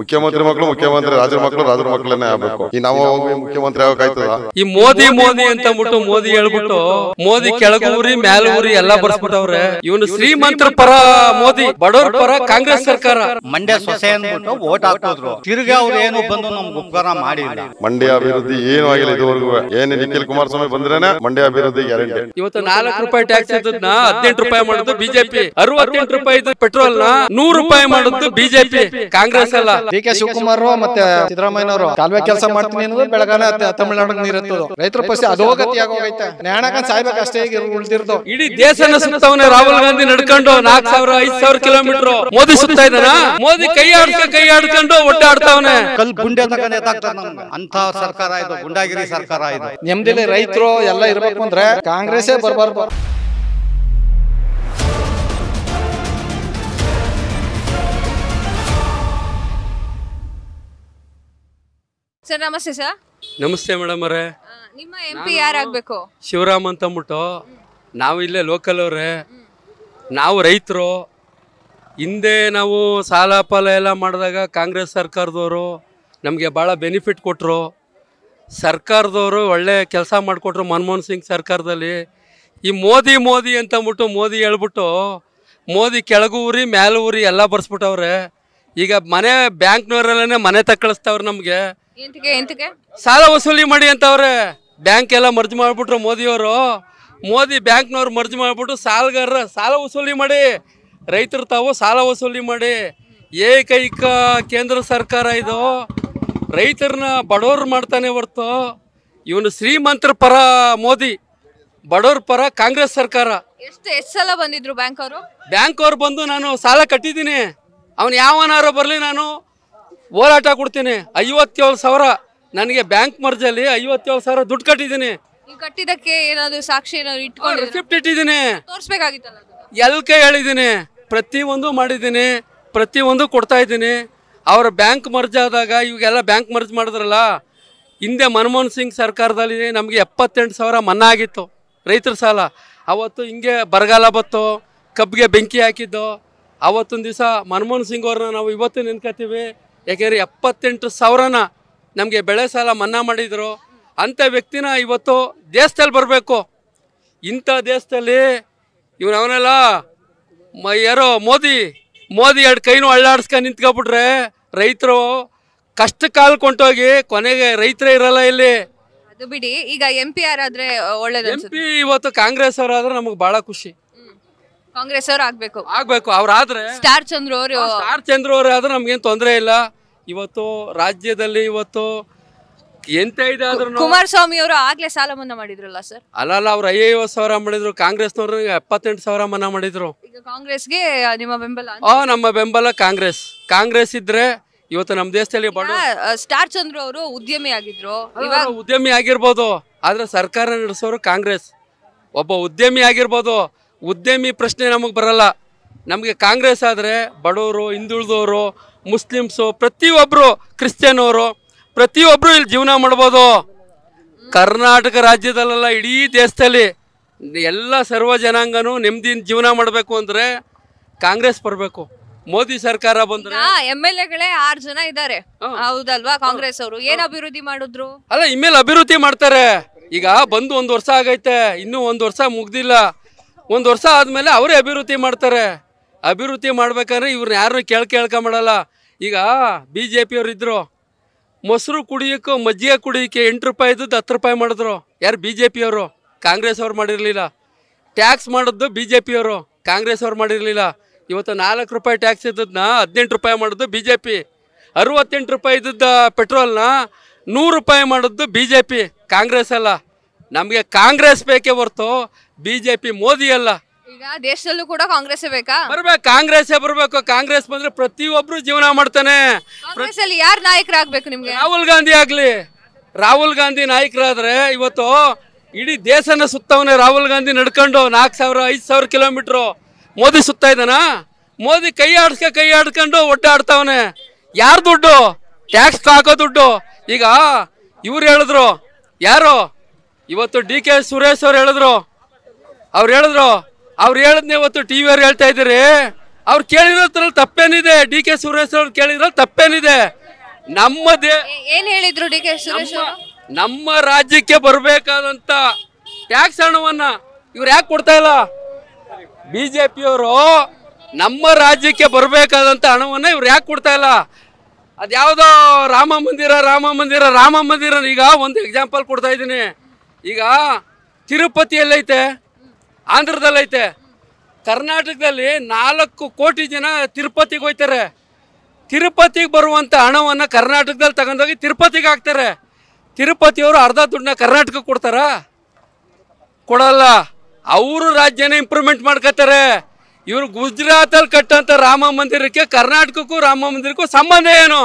ಮುಖ್ಯಮಂತ್ರಿ ಮಕ್ಕಳು ಮುಖ್ಯಮಂತ್ರಿ ರಾಜರ ಮಕ್ಕಳು ರಾಜರ ಮಕ್ಕಳನ್ನೇ ಆಗ್ಬೇಕು ಈ ನಾವು ಮುಖ್ಯಮಂತ್ರಿ ಆಗಬೇಕಾಯ್ತದ ಈ ಮೋದಿ ಮೋದಿ ಅಂತ ಬಿಟ್ಟು ಮೋದಿ ಹೇಳ್ಬಿಟ್ಟು ಮೋದಿ ಕೆಳಗೂರಿ ಊರಿ ಮ್ಯಾಲ ಊರಿ ಎಲ್ಲಾ ಬರ್ಸ್ಬಿಟ್ಟವ್ರೆ ಇವನು ಶ್ರೀಮಂತರ ಪರ ಮೋದಿ ಬಡವರ ಪರ ಕಾಂಗ್ರೆಸ್ ಸರ್ಕಾರ ಮಂಡ್ಯ ಸೊಸೆ ಅಂದ್ಬಿಟ್ಟು ಓಟ್ ಹಾಕೋದ್ರು ತಿರುಗಿ ಅವ್ರು ಏನು ಬಂದು ನಮ್ಗೆ ಉಪಕಾರ ಮಾಡಿ ಮಂಡ್ಯ ಅಭಿವೃದ್ಧಿ ಏನು ಆಗಿಲ್ಲ ಇದುವರೆಗೂ ಏನು ನಿಖಿಲ್ ಕುಮಾರಸ್ವಾಮಿ ಬಂದ್ರೇನೆ ಮಂಡ್ಯ ಅಭಿವೃದ್ಧಿ ಗ್ಯಾರಂಟಿ ಇವತ್ತು ನಾಲ್ಕು ರೂಪಾಯಿ ಟ್ಯಾಕ್ಸ್ ಇದ್ದದ್ನ ಹದಿನೆಂಟು ರೂಪಾಯಿ ಮಾಡುದು ಬಿಜೆಪಿ ಅರವತ್ತೆಂಟು ರೂಪಾಯಿ ಇದ್ದ ಪೆಟ್ರೋಲ್ ನ ನೂರು ರೂಪಾಯಿ ಮಾಡುದು ಬಿಜೆಪಿ ಕಾಂಗ್ರೆಸ್ ಅಲ್ಲ ಡಿ ಕೆ ಶಿವಕುಮಾರ್ ಮತ್ತೆ ಸಿದ್ದರಾಮಯ್ಯ ಅವರು ಕಾಲ್ವೆ ಕೆಲಸ ಮಾಡ್ತೀನಿ ಅನ್ನೋದು ಬೆಳಗಾನ ತಮಿಳ್ನಾಡಿಗೆ ನೀರಂತದ್ದು ರೈತರ ಪಕ್ಷ ಅದೋ ಆಗೋಗೈತೆ ನ್ಯಾಣಕ ಸಾಯ್ಬೇಕು ಅಷ್ಟೇ ಉಳಿದಿರ್ದು ಇಡೀ ದೇಶ ರಾಹುಲ್ ಗಾಂಧಿ ನಡ್ಕೊಂಡು ನಾಲ್ಕ್ ಸಾವಿರ ಐದ್ ಸಾವಿರ ಕಿಲೋಮೀಟರ್ ಮೋದಿ ಸುತ್ತ ಇದ್ದಾನ ಮೋದಿ ಕೈ ಆಡ್ಕ ಕೈ ಆಡ್ಕೊಂಡು ಒಟ್ಟೆ ಆಡ್ತಾವನೆ ಕಲ್ ಗುಂಡೆ ಅಂತ ಸರ್ಕಾರ ಇದು ಗುಂಡಾಗಿರಿ ಸರ್ಕಾರ ಇದು ನೆಮ್ಮದಿ ರೈತರು ಎಲ್ಲ ಇರ್ಬೇಕು ಅಂದ್ರೆ ಕಾಂಗ್ರೆಸ್ ಬರ್ಬಾರ್ದು ಸರ್ ನಮಸ್ತೆ ಸರ್ ನಮಸ್ತೆ ಮೇಡಮ್ ನಿಮ್ಮ ಎಂ ಪಿ ಯಾರಾಗಬೇಕು ಶಿವರಾಮ್ ಅಂತ ಅಂದ್ಬಿಟ್ಟು ನಾವು ಇಲ್ಲೇ ಲೋಕಲ್ ಅವರೇ ನಾವು ರೈತರು ಹಿಂದೆ ನಾವು ಸಾಲ ಪಾಲ ಎಲ್ಲ ಮಾಡಿದಾಗ ಕಾಂಗ್ರೆಸ್ ಸರ್ಕಾರದವರು ನಮಗೆ ಭಾಳ ಬೆನಿಫಿಟ್ ಕೊಟ್ಟರು ಸರ್ಕಾರದವರು ಒಳ್ಳೆ ಕೆಲಸ ಮಾಡಿಕೊಟ್ರು ಮನಮೋಹನ್ ಸಿಂಗ್ ಸರ್ಕಾರದಲ್ಲಿ ಈ ಮೋದಿ ಮೋದಿ ಅಂತ ಅಂದ್ಬಿಟ್ಟು ಮೋದಿ ಹೇಳ್ಬಿಟ್ಟು ಮೋದಿ ಕೆಳಗೂರಿ ಊರಿ ಮ್ಯಾಲ ಊರಿ ಎಲ್ಲ ಬರ್ಸ್ಬಿಟ್ಟವ್ರೆ ಈಗ ಮನೆ ಬ್ಯಾಂಕ್ನವರೆಲ್ಲನೇ ಮನೆ ತಕ್ಕಳಿಸ್ತವ್ರೆ ನಮಗೆ ಸಾಲ ವಸೂಲಿ ಮಾಡಿ ಅಂತ ಅವ್ರೆ ಬ್ಯಾಂಕ್ ಎಲ್ಲ ಮರ್ಜ್ ಮಾಡಿಬಿಟ್ರು ಮೋದಿಯವರು ಮೋದಿ ಬ್ಯಾಂಕ್ನವ್ರು ಮರ್ಜ್ ಮಾಡಿಬಿಟ್ಟು ಸಾಲಗಾರ ಸಾಲ ವಸೂಲಿ ಮಾಡಿ ರೈತರು ತಾವು ಸಾಲ ವಸೂಲಿ ಮಾಡಿ ಏಕೈಕ ಕೇಂದ್ರ ಸರ್ಕಾರ ಇದು ರೈತರನ್ನ ಬಡವರು ಮಾಡ್ತಾನೆ ಹೊರ್ತು ಇವನು ಶ್ರೀಮಂತರ ಪರ ಮೋದಿ ಬಡವ್ರ ಪರ ಕಾಂಗ್ರೆಸ್ ಸರ್ಕಾರ ಎಷ್ಟು ಎಷ್ಟು ಸಲ ಬಂದಿದ್ರು ಬ್ಯಾಂಕ್ ಅವರು ಬ್ಯಾಂಕ್ ಅವ್ರು ಬಂದು ನಾನು ಸಾಲ ಕಟ್ಟಿದ್ದೀನಿ ಅವನು ಯಾವನಾರು ಬರಲಿ ನಾನು ಹೋರಾಟ ಕೊಡ್ತೀನಿ ಐವತ್ತೇಳು ಸಾವಿರ ನನಗೆ ಬ್ಯಾಂಕ್ ಮರ್ಜಲ್ಲಿ ಐವತ್ತೇಳು ಸಾವಿರ ದುಡ್ಡು ಕಟ್ಟಿದ್ದೀನಿ ಕಟ್ಟಿದಕ್ಕೆ ಏನಾದ್ರೂ ಸಾಕ್ಷಿ ಏನಾದ್ರು ಇಟ್ಕೊಂಡು ರಿಸಿಪ್ಟ್ ಇಟ್ಟಿದ್ದೀನಿ ತೋರಿಸ್ಬೇಕಾಗಿತ್ತಲ್ಲ ಎಲ್ಕೆ ಹೇಳಿದ್ದೀನಿ ಪ್ರತಿಯೊಂದು ಮಾಡಿದ್ದೀನಿ ಪ್ರತಿಯೊಂದು ಕೊಡ್ತಾ ಇದ್ದೀನಿ ಅವರ ಬ್ಯಾಂಕ್ ಮರ್ಜ್ ಆದಾಗ ಇವಾಗೆಲ್ಲ ಬ್ಯಾಂಕ್ ಮರ್ಜ್ ಮಾಡಿದ್ರಲ್ಲ ಹಿಂದೆ ಮನಮೋಹನ್ ಸಿಂಗ್ ಸರ್ಕಾರದಲ್ಲಿ ನಮಗೆ ಎಪ್ಪತ್ತೆಂಟು ಸಾವಿರ ಮನ್ನಾ ಆಗಿತ್ತು ರೈತರ ಸಾಲ ಅವತ್ತು ಹಿಂಗೆ ಬರಗಾಲ ಬತ್ತು ಕಬ್ಬಿಗೆ ಬೆಂಕಿ ಹಾಕಿದ್ದು ಅವತ್ತೊಂದು ದಿವಸ ಮನಮೋಹನ್ ಸಿಂಗ್ ಅವ್ರನ್ನ ನಾವು ಇವತ್ತು ನೆನ್ಕೋತೀವಿ ಯಾಕೆಂದರೆ ಎಪ್ಪತ್ತೆಂಟು ಸಾವಿರನ ನಮಗೆ ಬೆಳೆ ಸಾಲ ಮನ್ನಾ ಮಾಡಿದರು ಅಂಥ ವ್ಯಕ್ತಿನ ಇವತ್ತು ದೇಶದಲ್ಲಿ ಬರಬೇಕು ಇಂಥ ದೇಶದಲ್ಲಿ ಇವನವನೆಲ್ಲ ಮ ಯಾರೋ ಮೋದಿ ಮೋದಿ ಎರಡು ಕೈನೂ ಅಳ್ಳಾಡ್ಸ್ಕೊಂಡು ನಿಂತ್ಕೊಬಿಟ್ರೆ ರೈತರು ಕಷ್ಟ ಕಾಲ್ ಕೊಂಟೋಗಿ ಕೊನೆಗೆ ರೈತರೇ ಇರಲ್ಲ ಇಲ್ಲಿ ಬಿಡಿ ಈಗ ಎಂ ಪಿ ಯಾರಾದ್ರೆ ಒಳ್ಳೆ ಎಂ ಪಿ ಇವತ್ತು ಕಾಂಗ್ರೆಸ್ ಆದ್ರೆ ನಮಗೆ ಬಹಳ ಖುಷಿ ಕಾಂಗ್ರೆಸ್ ಅವ್ರು ಆಗ್ಬೇಕು ಆಗ್ಬೇಕು ಅವ್ರಾದ್ರೆ ಸ್ಟಾರ್ ಚಂದ್ರ ಅವರು ಸ್ಟಾರ್ ಚಂದ್ರ ಆದ್ರೆ ನಮ್ಗೇನು ತೊಂದರೆ ಇಲ್ಲ ಇವತ್ತು ರಾಜ್ಯದಲ್ಲಿ ಇವತ್ತು ಎಂತ ಇದೆ ಆದ್ರೂ ಕುಮಾರಸ್ವಾಮಿ ಅವರು ಆಗ್ಲೇ ಸಾಲ ಮನ್ನಾ ಮಾಡಿದ್ರಲ್ಲ ಸರ್ ಅಲ್ಲ ಅವ್ರು ಐವತ್ತು ಸಾವಿರ ಮಾಡಿದ್ರು ಕಾಂಗ್ರೆಸ್ನವ್ರು ಎಪ್ಪತ್ತೆಂಟು ಸಾವಿರ ಮನ್ನಾ ಮಾಡಿದ್ರು ಕಾಂಗ್ರೆಸ್ಗೆ ನಿಮ್ಮ ಬೆಂಬಲ ಆ ನಮ್ಮ ಬೆಂಬಲ ಕಾಂಗ್ರೆಸ್ ಕಾಂಗ್ರೆಸ್ ಇದ್ರೆ ಇವತ್ತು ನಮ್ಮ ದೇಶದಲ್ಲಿ ಸ್ಟಾರ್ ಚಂದ್ರ ಅವರು ಉದ್ಯಮಿ ಆಗಿದ್ರು ಉದ್ಯಮಿ ಆಗಿರ್ಬೋದು ಆದ್ರೆ ಸರ್ಕಾರ ನಡೆಸೋರು ಕಾಂಗ್ರೆಸ್ ಒಬ್ಬ ಉದ್ಯಮಿ ಆಗಿರ್ಬೋದು ಉದ್ಯಮಿ ಪ್ರಶ್ನೆ ನಮಗ್ ಬರಲ್ಲ ನಮಗೆ ಕಾಂಗ್ರೆಸ್ ಆದ್ರೆ ಬಡವರು ಹಿಂದುಳಿದವರು ಮುಸ್ಲಿಮ್ಸು ಪ್ರತಿಯೊಬ್ಬರು ಅವರು ಪ್ರತಿಯೊಬ್ಬರು ಇಲ್ಲಿ ಜೀವನ ಮಾಡ್ಬೋದು ಕರ್ನಾಟಕ ರಾಜ್ಯದಲ್ಲೆಲ್ಲ ಇಡೀ ದೇಶದಲ್ಲಿ ಎಲ್ಲ ಸರ್ವ ಜನಾಂಗನೂ ನೆಮ್ಮದಿಯಿಂದ ಜೀವನ ಮಾಡಬೇಕು ಅಂದರೆ ಕಾಂಗ್ರೆಸ್ ಬರಬೇಕು ಮೋದಿ ಸರ್ಕಾರ ಬಂದ್ರೆ ಎಮ್ ಎಲ್ ಎಗಳೇ ಆರು ಜನ ಇದ್ದಾರೆ ಹೌದಲ್ವಾ ಕಾಂಗ್ರೆಸ್ ಅವರು ಏನು ಅಭಿವೃದ್ಧಿ ಮಾಡಿದ್ರು ಅಲ್ಲ ಇಮೇಲೆ ಅಭಿವೃದ್ಧಿ ಮಾಡ್ತಾರೆ ಈಗ ಬಂದು ಒಂದ್ ವರ್ಷ ಆಗೈತೆ ಇನ್ನೂ ಒಂದ್ ವರ್ಷ ಮುಗ್ದಿಲ್ಲ ಒಂದ್ ವರ್ಷ ಆದ್ಮೇಲೆ ಅವರೇ ಅಭಿವೃದ್ಧಿ ಮಾಡ್ತಾರೆ ಅಭಿವೃದ್ಧಿ ಮಾಡ್ಬೇಕಂದ್ರೆ ಇವ್ರನ್ನ ಯಾರನ್ನೂ ಕೇಳ್ ಕೇಳ್ಕೊಂಬಿಡಲ್ಲ ಈಗ ಬಿ ಜೆ ಪಿಯವ್ರು ಮೊಸರು ಕುಡಿಯೋಕ್ಕೂ ಮಜ್ಜಿಗೆ ಕುಡಿಯೋಕ್ಕೆ ಎಂಟು ರೂಪಾಯಿ ಇದ್ದದ್ದು ಹತ್ತು ರೂಪಾಯಿ ಮಾಡಿದ್ರು ಯಾರು ಬಿ ಜೆ ಪಿಯವರು ಕಾಂಗ್ರೆಸ್ ಅವ್ರು ಮಾಡಿರಲಿಲ್ಲ ಟ್ಯಾಕ್ಸ್ ಮಾಡಿದ್ದು ಬಿ ಜೆ ಪಿಯವರು ಕಾಂಗ್ರೆಸ್ ಅವ್ರು ಮಾಡಿರಲಿಲ್ಲ ಇವತ್ತು ನಾಲ್ಕು ರೂಪಾಯಿ ಟ್ಯಾಕ್ಸ್ ಇದ್ದದನ್ನ ಹದಿನೆಂಟು ರೂಪಾಯಿ ಮಾಡಿದ್ದು ಬಿ ಜೆ ಪಿ ಅರುವತ್ತೆಂಟು ರೂಪಾಯಿ ಇದ್ದದ್ದು ಪೆಟ್ರೋಲ್ನ ನೂರು ರೂಪಾಯಿ ಮಾಡಿದ್ದು ಬಿ ಜೆ ಪಿ ಕಾಂಗ್ರೆಸ್ ಅಲ್ಲ ನಮಗೆ ಕಾಂಗ್ರೆಸ್ ಬೇಕೇ ಹೊರ್ತು ಬಿ ಜೆ ಪಿ ಮೋದಿ ಅಲ್ಲ ಈಗ ದೇಶದಲ್ಲೂ ಕೂಡ ಕಾಂಗ್ರೆಸ್ ಬೇಕಾ ಬರ್ಬೇಕು ಕಾಂಗ್ರೆಸ್ ಬರ್ಬೇಕು ಕಾಂಗ್ರೆಸ್ ಬಂದ್ರೆ ಪ್ರತಿಯೊಬ್ರು ಜೀವನ ಮಾಡ್ತಾನೆ ಕಾಂಗ್ರೆಸ್ ಯಾರು ನಾಯಕರಾಗಬೇಕು ನಿಮ್ಗೆ ರಾಹುಲ್ ಗಾಂಧಿ ಆಗ್ಲಿ ರಾಹುಲ್ ಗಾಂಧಿ ನಾಯಕರಾದ್ರೆ ಇವತ್ತು ಇಡೀ ದೇಶನ ಸುತ್ತವನೇ ರಾಹುಲ್ ಗಾಂಧಿ ನಡ್ಕೊಂಡು ನಾಲ್ಕು ಸಾವಿರ ಐದು ಸಾವಿರ ಕಿಲೋಮೀಟರ್ ಮೋದಿ ಸುತ್ತ ಇದ್ದಾನ ಮೋದಿ ಕೈ ಆಡ್ಸ್ಕ ಕೈ ಆಡ್ಕೊಂಡು ಆಡ್ತಾವನೆ ಯಾರು ದುಡ್ಡು ಟ್ಯಾಕ್ಸ್ ಹಾಕೋ ದುಡ್ಡು ಈಗ ಇವ್ರು ಹೇಳಿದ್ರು ಯಾರು ಇವತ್ತು ಡಿ ಕೆ ಸುರೇಶ್ ಅವ್ರು ಹೇಳಿದ್ರು ಅವ್ರು ಹೇಳಿದ್ರು ಅವ್ರು ಹೇಳಿದ್ನೇ ಇವತ್ತು ಟಿ ವಿಯವ್ರು ಹೇಳ್ತಾ ಇದ್ದೀರಿ ಅವ್ರು ಕೇಳಿದ್ರಲ್ಲಿ ತಪ್ಪೇನಿದೆ ಡಿ ಕೆ ಸುರೇಶ್ ಅವ್ರು ಕೇಳಿದ್ರಲ್ಲಿ ತಪ್ಪೇನಿದೆ ನಮ್ಮ ದೇ ಏನ್ ಹೇಳಿದ್ರು ಡಿ ಕೆ ಸುರೇಶ್ ನಮ್ಮ ರಾಜ್ಯಕ್ಕೆ ಬರಬೇಕಾದಂತ ಟ್ಯಾಕ್ಸ್ ಹಣವನ್ನ ಇವ್ರು ಯಾಕೆ ಕೊಡ್ತಾ ಇಲ್ಲ ಬಿಜೆಪಿಯವರು ನಮ್ಮ ರಾಜ್ಯಕ್ಕೆ ಬರಬೇಕಾದಂತ ಹಣವನ್ನ ಇವ್ರು ಯಾಕೆ ಕೊಡ್ತಾ ಇಲ್ಲ ಅದ್ಯಾವುದೋ ರಾಮ ಮಂದಿರ ರಾಮ ಮಂದಿರ ರಾಮ ಮಂದಿರ ಈಗ ಒಂದು ಎಕ್ಸಾಂಪಲ್ ಕೊಡ್ತಾ ಇದ್ದೀನಿ ಈಗ ತಿರುಪತಿಯಲ್ಲೈತೆ ಆಂಧ್ರದಲ್ಲೈತೆ ಕರ್ನಾಟಕದಲ್ಲಿ ನಾಲ್ಕು ಕೋಟಿ ಜನ ತಿರುಪತಿಗೆ ಹೋಯ್ತಾರೆ ತಿರುಪತಿಗೆ ಬರುವಂಥ ಹಣವನ್ನು ಕರ್ನಾಟಕದಲ್ಲಿ ತಗೊಂಡೋಗಿ ತಿರುಪತಿಗೆ ಹಾಕ್ತಾರೆ ತಿರುಪತಿಯವರು ಅರ್ಧ ದುಡ್ಡನ್ನ ಕರ್ನಾಟಕಕ್ಕೆ ಕೊಡ್ತಾರ ಕೊಡಲ್ಲ ಅವರು ರಾಜ್ಯನ ಇಂಪ್ರೂವ್ಮೆಂಟ್ ಮಾಡ್ಕೋತಾರೆ ಇವರು ಗುಜರಾತಲ್ಲಿ ಕಟ್ಟಂಥ ರಾಮ ಮಂದಿರಕ್ಕೆ ಕರ್ನಾಟಕಕ್ಕೂ ರಾಮ ಮಂದಿರಕ್ಕೂ ಸಂಬಂಧ ಏನು